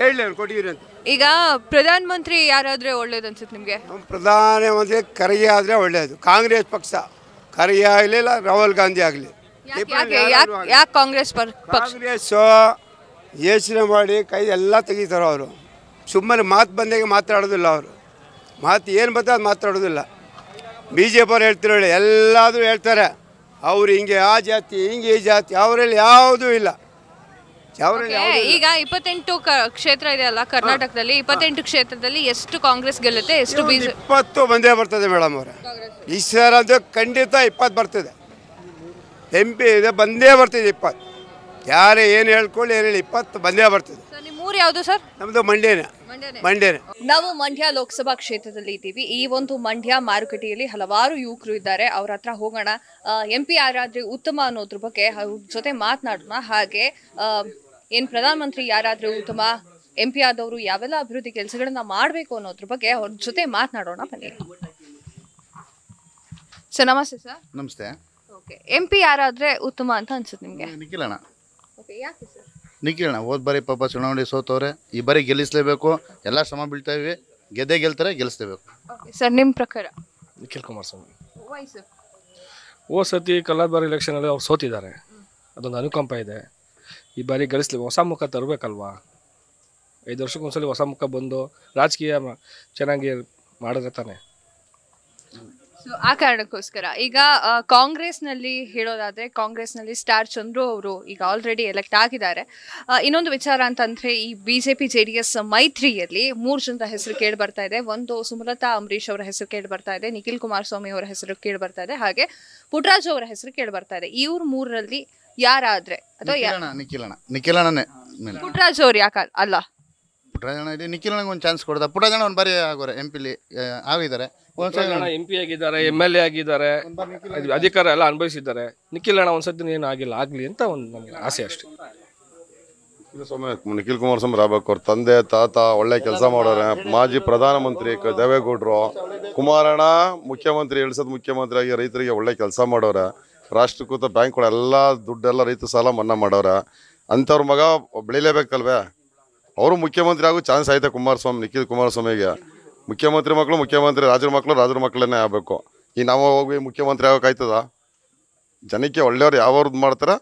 ಹೇಳಿ ಅವ್ರು ಕೊಟ್ಟಿದ್ದೀರಿ ಅಂತ ಈಗ ಪ್ರಧಾನ ಮಂತ್ರಿ ಯಾರಾದ್ರೆ ಒಳ್ಳೇದು ಅನ್ಸುತ್ತೆ ನಿಮಗೆ ಪ್ರಧಾನ ಪ್ರಧಾನಮಂತ್ರಿ ಖರ್ಗೆ ಆದರೆ ಒಳ್ಳೆಯದು ಕಾಂಗ್ರೆಸ್ ಪಕ್ಷ ಖರ್ಗೆ ಆಗಲಿ ರಾಹುಲ್ ಗಾಂಧಿ ಆಗಲಿ ಯಾಕೆ ಕಾಂಗ್ರೆಸ್ ಪಕ್ಷ ಯೋಚನೆ ಮಾಡಿ ಕೈ ಎಲ್ಲ ತೆಗಿತಾರೆ ಅವರು ಸುಮ್ಮನೆ ಮಾತು ಬಂದಾಗ ಮಾತಾಡೋದಿಲ್ಲ ಅವರು ಮಾತು ಏನು ಬರ್ತದೆ ಅದು ಮಾತಾಡೋದಿಲ್ಲ ಬಿ ಜೆ ಪಿ ಅವ್ರು ಹೇಳ್ತಿರೋ ಎಲ್ಲಾದರೂ ಹೇಳ್ತಾರೆ ಅವ್ರು ಹಿಂಗೆ ಆ ಜಾತಿ ಹಿಂಗೆ ಈ ಜಾತಿ ಅವರಲ್ಲಿ ಯಾವುದೂ ಇಲ್ಲ ಈಗ ಇಪ್ಪತ್ತೆಂಟು ಕ್ಷೇತ್ರ ಇದೆ ಅಲ್ಲ ಕರ್ನಾಟಕದಲ್ಲಿ ಇಪ್ಪತ್ತೆಂಟು ಕ್ಷೇತ್ರದಲ್ಲಿ ಎಷ್ಟು ಕಾಂಗ್ರೆಸ್ ಗೆಲ್ಲುತ್ತೆ ಎಷ್ಟು ಬಿಜೆಪಿ ಇಪ್ಪತ್ತು ಬಂದೇ ಬರ್ತದೆ ಮೇಡಮ್ ಅವರೇ ಈ ಸರ್ ಖಂಡಿತ ಇಪ್ಪತ್ತು ಬರ್ತದೆ ಎಂ ಪಿ ಇದೆ ಬಂದೇ ಬರ್ತದೆ ಇಪ್ಪತ್ತು ಯಾರೇ ಏನು ಹೇಳ್ಕೊಳ್ಳಿ ಏನು ಹೇಳಿ ಇಪ್ಪತ್ತು ಬಂದೇ ಬರ್ತದೆ ಊರು ಯಾವುದು ಸರ್ ನಮ್ದು ಮಂಡ್ಯನ ನಾವು ಮಂಡ್ಯ ಲೋಕಸಭಾ ಕ್ಷೇತ್ರದಲ್ಲಿ ಇದ್ದೀವಿ ಈ ಒಂದು ಮಂಡ್ಯ ಮಾರುಕಟ್ಟೆಯಲ್ಲಿ ಹಲವಾರು ಯುವಕರು ಇದ್ದಾರೆ ಅವ್ರ ಹತ್ರ ಹೋಗೋಣ ಎಂ ಪಿ ಯಾರಾದ್ರೆ ಉತ್ತಮ ಅನ್ನೋದ್ರ ಬಗ್ಗೆ ಅವ್ರ ಜೊತೆ ಮಾತನಾಡೋಣ ಹಾಗೆ ಏನ್ ಪ್ರಧಾನಮಂತ್ರಿ ಯಾರಾದ್ರೆ ಉತ್ತಮ ಎಂ ಪಿ ಆದವರು ಯಾವೆಲ್ಲ ಅಭಿವೃದ್ಧಿ ಕೆಲಸಗಳನ್ನ ಮಾಡಬೇಕು ಅನ್ನೋದ್ರ ಬಗ್ಗೆ ಅವ್ರ ಜೊತೆ ಮಾತನಾಡೋಣ ಬನ್ನಿ ಸರ್ ನಮಸ್ತೆ ಸರ್ ನಮಸ್ತೆ ಓಕೆ ಎಂ ಪಿ ಯಾರಾದ್ರೆ ಉತ್ತಮ ಅಂತ ಅನ್ಸುತ್ತೆ ನಿಮ್ಗೆ ಯಾಕೆ ಸರ್ ನಿಖಿಲಣ್ಣ ಹೋದ ಬಾರಿ ಪಾಪ ಚುನಾವಣೆ ಸೋತವ್ರೆ ಈ ಬಾರಿ ಗೆಲ್ಲಿಸಲೇಬೇಕು ಎಲ್ಲ ಶ್ರಮ ಬೀಳ್ತಾ ಇವೆ ಗೆದ್ದೆ ಗೆಲ್ತಾರೆ ಗೆಲ್ಲಿಸಲೇಬೇಕು ಸರ್ ನಿಮ್ಮ ಪ್ರಕಾರ ನಿಖಿಲ್ ಕುಮಾರಸ್ವಾಮಿ ಸ್ವಾಮಿ ಸರ್ ಹೋದ ಸತಿ ಎಲೆಕ್ಷನ್ ಅಲ್ಲಿ ಅವ್ರು ಸೋತಿದ್ದಾರೆ ಅದೊಂದು ಅನುಕಂಪ ಇದೆ ಈ ಬಾರಿ ಗಳಿಸ್ಲಿ ಹೊಸ ಮುಖ ತರಬೇಕಲ್ವಾ ಐದು ವರ್ಷಕ್ಕೊಂದ್ಸಲಿ ಹೊಸ ಮುಖ ಬಂದು ರಾಜಕೀಯ ಚೆನ್ನಾಗಿ ಮಾಡಿದ್ರೆ ತಾನೆ ಸೊ ಆ ಕಾರಣಕ್ಕೋಸ್ಕರ ಈಗ ಕಾಂಗ್ರೆಸ್ನಲ್ಲಿ ಕಾಂಗ್ರೆಸ್ ಕಾಂಗ್ರೆಸ್ನಲ್ಲಿ ಸ್ಟಾರ್ ಚಂದ್ರು ಅವರು ಈಗ ಆಲ್ರೆಡಿ ಎಲೆಕ್ಟ್ ಆಗಿದ್ದಾರೆ ಇನ್ನೊಂದು ವಿಚಾರ ಅಂತಂದ್ರೆ ಈ ಬಿಜೆಪಿ ಜೆ ಡಿ ಎಸ್ ಮೈತ್ರಿಯಲ್ಲಿ ಮೂರು ಜನರ ಹೆಸರು ಕೇಳಿ ಬರ್ತಾ ಇದೆ ಒಂದು ಸುಮಲತಾ ಅಂಬರೀಷ್ ಅವರ ಹೆಸರು ಕೇಳಿ ಬರ್ತಾ ಇದೆ ನಿಖಿಲ್ ಕುಮಾರಸ್ವಾಮಿ ಅವರ ಹೆಸರು ಕೇಳಿ ಬರ್ತಾ ಇದೆ ಹಾಗೆ ಪುಟ್ರಾಜ್ ಅವರ ಹೆಸರು ಕೇಳಿ ಬರ್ತಾ ಇದೆ ಇವ್ರ ಮೂರರಲ್ಲಿ ಯಾರಾದ್ರೆ ಅಥವಾ ನಿಖಿಲಣ್ಣ ಪುಟ್ರಾಜ್ ಅವ್ರು ಯಾಕ ಅಲ್ಲ ಪುಟ್ರಾಜ್ ಇದೆ ನಿಖಿಲನಿಗೆ ಒಂದು ಚಾನ್ಸ್ ಕೊಡದ ಪುಟ್ರಾಜ್ ಒಂದು ಬಾರಿ ಆಗೋರೆ ಎಂ ಪಿಲಿ ಆಗಿದ್ದಾರೆ ಅಣ್ಣ ಎಂ ಪಿ ಆಗಿದ್ದಾರೆ ಎಮ್ ಎಲ್ ಎ ಆಗಿದ್ದಾರೆ ಅಧಿಕಾರ ಎಲ್ಲ ಅನುಭವಿಸಿದ್ದಾರೆ ನಿಖಿಲ್ ಅಣ್ಣ ಒಂದ್ಸತಿ ಏನು ಆಗಿಲ್ಲ ಆಗ್ಲಿ ಅಂತ ಒಂದು ನನಗೆ ಆಸೆ ಅಷ್ಟೆ ಸ್ವಾಮಿ ನಿಖಿಲ್ ಕುಮಾರ್ ಸ್ವಾಮಿ ರಾಬಕ್ ಅವ್ರ ತಂದೆ ತಾತ ಒಳ್ಳೆ ಕೆಲಸ ಮಾಡೋರೆ ಮಾಜಿ ಪ್ರಧಾನಮಂತ್ರಿ ದೇವೇಗೌಡರು ಕುಮಾರಣ್ಣ ಮುಖ್ಯಮಂತ್ರಿ ಎಳ್ಸದ್ ಮುಖ್ಯಮಂತ್ರಿ ಆಗಿ ರೈತರಿಗೆ ಒಳ್ಳೆ ಕೆಲಸ ಮಾಡೋರ ರಾಷ್ಟ್ರೀಕೃತ ಬ್ಯಾಂಕ್ಗಳೆಲ್ಲ ದುಡ್ಡೆಲ್ಲ ರೈತ ಸಾಲ ಮನ್ನಾ ಮಾಡೋರ ಅಂಥವ್ರ ಮಗ ಬೆಳಿಲೇಬೇಕಲ್ವೇ ಅವರು ಮುಖ್ಯಮಂತ್ರಿ ಆಗೋ ಚಾನ್ಸ್ ಆಯ್ತಾ ಕುಮಾರಸ್ವಾಮಿ ನಿಖಿಲ್ ಕುಮಾರಸ್ವಾಮಿಗೆ ಮುಖ್ಯಮಂತ್ರಿ ಮಕ್ಕಳು ಮುಖ್ಯಮಂತ್ರಿ ರಾಜರ ಮಕ್ಕಳು ರಾಜರ ಮಕ್ಕಳನ್ನೇ ಆಗಬೇಕು ಈ ನಾವು ಹೋಗಿ ಮುಖ್ಯಮಂತ್ರಿ ಆಗೋಕ್ಕಾಯ್ತದ ಜನಕ್ಕೆ ಒಳ್ಳೆಯವ್ರು ಯಾವ್ದು ಮಾಡ್ತಾರೆ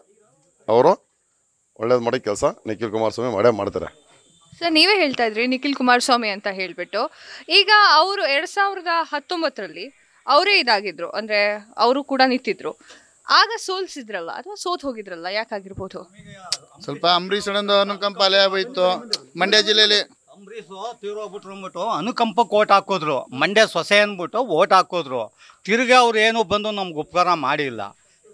ಅವರು ಒಳ್ಳೇದು ಮಾಡೋ ಕೆಲಸ ನಿಖಿಲ್ ಕುಮಾರಸ್ವಾಮಿ ಮಾಡೇ ಮಾಡ್ತಾರೆ ಸರ್ ನೀವೇ ಹೇಳ್ತಾ ಇದ್ರಿ ನಿಖಿಲ್ ಕುಮಾರಸ್ವಾಮಿ ಅಂತ ಹೇಳಿಬಿಟ್ಟು ಈಗ ಅವರು ಎರಡ್ ಸಾವಿರದ ಹತ್ತೊಂಬತ್ತರಲ್ಲಿ ಅವರೇ ಇದಾಗಿದ್ರು ಅಂದ್ರೆ ಅವರು ಕೂಡ ನಿಂತಿದ್ರು ಆಗ ಸೋಲ್ಸಿದ್ರಲ್ಲ ಅಥವಾ ಸೋತ್ ಹೋಗಿದ್ರಲ್ಲ ಯಾಕಾಗಿರ್ಬೋದು ಸ್ವಲ್ಪ ಅಂಬರೀಷ್ ಅನುಕಂಪ ಅಲೆ ಆಗೋಯ್ತು ಮಂಡ್ಯ ಜಿಲ್ಲೆಯಲ್ಲಿ ಅಂಬರೀಷು ತೀರೋಗ್ಬಿಟ್ರು ಅಂದ್ಬಿಟ್ಟು ಅನುಕಂಪಕ್ಕೆ ಓಟ್ ಹಾಕೋದ್ರು ಮಂಡ್ಯ ಸೊಸೆ ಅಂದ್ಬಿಟ್ಟು ಓಟ್ ಹಾಕೋದ್ರು ತಿರುಗಿ ಅವ್ರು ಏನು ಬಂದು ನಮ್ಗೆ ಉಪಕಾರ ಮಾಡಿಲ್ಲ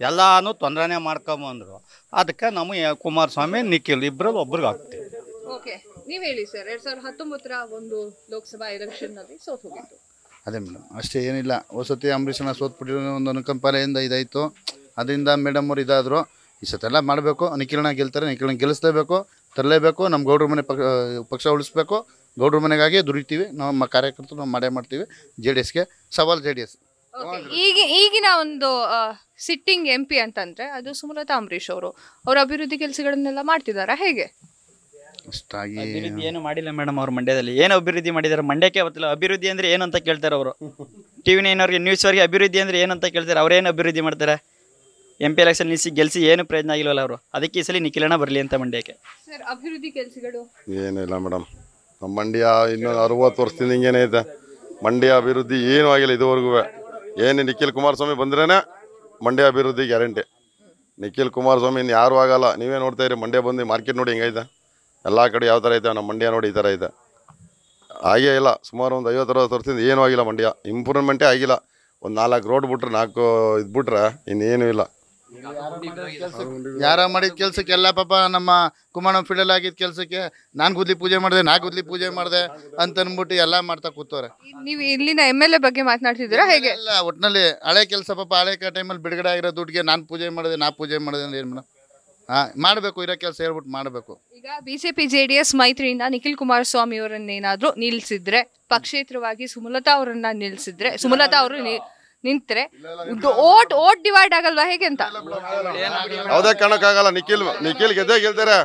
ಎಲ್ಲಾನು ಮಾಡ್ಕೊಂಡು ಮಾಡ್ಕೊಂಬಂದ್ರು ಅದಕ್ಕೆ ನಮ್ಮ ಕುಮಾರಸ್ವಾಮಿ ನಿಖಿಲ್ ಇಬ್ಬರಲ್ಲಿ ಒಬ್ರಿಗೆ ಹಾಕ್ತೀವಿ ಓಕೆ ನೀವು ಹೇಳಿ ಸರ್ ಒಂದು ಲೋಕಸಭಾ ಅದೇ ಮೇಡಮ್ ಅಷ್ಟೇ ಏನಿಲ್ಲ ವಸತಿ ಅಂಬರೀಷನ ಸೋತ್ಬಿಟ್ಟಿರೋ ಒಂದು ಅನುಕಂಪಲೆಯಿಂದ ಇದಾಯಿತು ಅದರಿಂದ ಮೇಡಮ್ ಅವ್ರು ಇದಾದರು ಈ ಸತ್ತೆಲ್ಲ ಮಾಡಬೇಕು ನಿಖಿಲನ ಗೆಲ್ತಾರೆ ನಿಖಿಲನ ಗೆಲ್ಲಿಸ್ಲೇಬೇಕು ತರಲೇಬೇಕು ನಮ್ಮ ಗೌಡ್ರ ಮನೆ ಪಕ್ಷ ಪಕ್ಷ ಉಳಿಸ್ಬೇಕು ಗೌಡ್ರ ಮನೆಗಾಗಿ ದುಡಿತೀವಿ ನಮ್ಮ ಕಾರ್ಯಕರ್ತರು ನಾವು ಮಾಡೇ ಮಾಡ್ತೀವಿ ಜೆ ಡಿ ಎಸ್ಗೆ ಸವಾಲ್ ಜೆ ಡಿ ಎಸ್ ಈಗ ಈಗಿನ ಒಂದು ಸಿಟ್ಟಿಂಗ್ ಎಂ ಪಿ ಅಂತಂದರೆ ಅದು ಸುಮಲತಾ ಅಂಬರೀಶ್ ಅವರು ಅವ್ರ ಅಭಿವೃದ್ಧಿ ಕೆಲಸಗಳನ್ನೆಲ್ಲ ಮಾಡ್ತಿದ್ದಾರೆ ಹೇಗೆ ಅಷ್ಟಾಗಿ ಏನು ಮಾಡಿಲ್ಲ ಮೇಡಮ್ ಅವ್ರ ಮಂಡ್ಯದಲ್ಲಿ ಏನು ಅಭಿವೃದ್ಧಿ ಮಾಡಿದ್ದಾರೆ ಮಂಡ್ಯಕ್ಕೆ ಗೊತ್ತಿಲ್ಲ ಅಭಿವೃದ್ಧಿ ಅಂದರೆ ಏನು ಅಂತ ಕೇಳ್ತಾರೆ ಅವರು ಟಿವಿ ನ್ಯೂಸ್ ಅವ್ರಿಗೆ ಅಭಿವೃದ್ಧಿ ಅಂದರೆ ಏನು ಅಂತ ಕೇಳ್ತಾರೆ ಅವ್ರೇನು ಅಭಿವೃದ್ಧಿ ಮಾಡ್ತಾರೆ ಎಂ ಪಿ ಎಲೆಕ್ಷನ್ ನಿಲ್ಲಿಸಿ ಗೆಲ್ಸಿ ಏನು ಪ್ರಯತ್ನ ಆಗಿಲ್ವಲ್ಲ ಅವರು ಅದಕ್ಕೆ ಈ ಸಲ ನಿಖಿಲಣ್ಣ ಬರಲಿ ಅಂತ ಮಂಡ್ಯಕ್ಕೆ ಸರ್ ಅಭಿವೃದ್ಧಿ ಕೆಲಸಗಳು ಏನಿಲ್ಲ ಮೇಡಮ್ ನಮ್ಮ ಮಂಡ್ಯ ಇನ್ನು ಅರವತ್ತು ವರ್ಷದಿಂದ ಹಿಂಗೇನೆ ಇದೆ ಮಂಡ್ಯ ಅಭಿವೃದ್ಧಿ ಏನೂ ಆಗಿಲ್ಲ ಇದುವರೆಗೂ ಏನು ನಿಖಿಲ್ ಕುಮಾರಸ್ವಾಮಿ ಬಂದ್ರೇ ಮಂಡ್ಯ ಅಭಿವೃದ್ಧಿ ಗ್ಯಾರಂಟಿ ನಿಖಿಲ್ ಕುಮಾರಸ್ವಾಮಿ ಇನ್ನು ಯಾರೂ ಆಗಲ್ಲ ನೀವೇ ನೋಡ್ತಾ ಇರಿ ಮಂಡ್ಯ ಬಂದು ಮಾರ್ಕೆಟ್ ನೋಡಿ ಹೆಂಗೈತೆ ಎಲ್ಲ ಕಡೆ ಯಾವ ಥರ ಐತೆ ನಮ್ಮ ಮಂಡ್ಯ ನೋಡಿ ಈ ಥರ ಐತೆ ಹಾಗೇ ಇಲ್ಲ ಸುಮಾರು ಒಂದು ಐವತ್ತು ಅರವತ್ತು ವರ್ಷದಿಂದ ಏನೂ ಆಗಿಲ್ಲ ಮಂಡ್ಯ ಇಂಪ್ರೂವ್ಮೆಂಟೇ ಆಗಿಲ್ಲ ಒಂದು ನಾಲ್ಕು ರೋಡ್ ಬಿಟ್ರೆ ನಾಲ್ಕು ಇದು ಬಿಟ್ರೆ ಇನ್ನೇನೂ ಇಲ್ಲ ಯಾರ ಮಾಡಿದ ಎಲ್ಲ ಪಾಪ ನಮ್ಮ ಕುಮಾರ ಫೀಲ್ಡಲ್ಲಿ ಆಗಿದ್ ಕೆಲ್ಸಕ್ಕೆ ನಾನ್ ಗುದ್ಲಿ ಪೂಜೆ ಮಾಡಿದೆ ನಾ ಗುದ್ಲಿ ಪೂಜೆ ಮಾಡಿದೆ ಅಂತ ಅನ್ಬಿಟ್ಟು ಎಲ್ಲಾ ಮಾಡ್ತಾ ಕೂತವ್ರೆ ನೀವು ಇಲ್ಲಿನ ಎಮ್ ಎಲ್ ಎ ಬಗ್ಗೆ ಮಾತನಾಡ್ತಿದ್ದೀರಾ ಹೇಗೆ ಎಲ್ಲ ಒಟ್ನಲ್ಲಿ ಹಳೆ ಕೆಲ್ಸ ಪಾಪ ಹಳೆ ಟೈಮಲ್ಲಿ ಬಿಡುಗಡೆ ಆಗಿರೋ ದುಡ್ಡಿಗೆ ನಾನ್ ಪೂಜೆ ಮಾಡಿದೆ ನಾ ಪೂಜೆ ಮಾಡಿದೆ ಅಂದ್ರೆ ಏನು ಮೇಡಮ್ ಮಾಡ್ಬೇಕು ಇರೋ ಕೆಲಸ ಹೇಳ್ಬಿಟ್ಟು ಮಾಡ್ಬೇಕು ಈಗ ಬಿಜೆಪಿ ಜೆಡಿಎಸ್ ಮೈತ್ರಿಯಿಂದ ನಿಖಿಲ್ ಕುಮಾರಸ್ವಾಮಿ ಏನಾದ್ರು ನಿಲ್ಸಿದ್ರೆ ಪಕ್ಷೇತರವಾಗಿ ಸುಮಲತಾ ಅವರನ್ನ ನಿಲ್ಸಿದ್ರೆ ಸುಮಲತಾ ಅವರು ನಿಂತ್ರೆ ಓಟ್ ಓಟ್ ಡಿವೈಡ್ ಆಗಲ್ವಾ ಹೇಗೆ ಅಂತ ಯಾವ್ದೇ ಕಾರಣಕ್ಕಾಗಲ್ಲ ನಿಖಿಲ್ ನಿಖಿಲ್ ಗೆದ್ದೇ ಗೆಲ್ತಾರೆ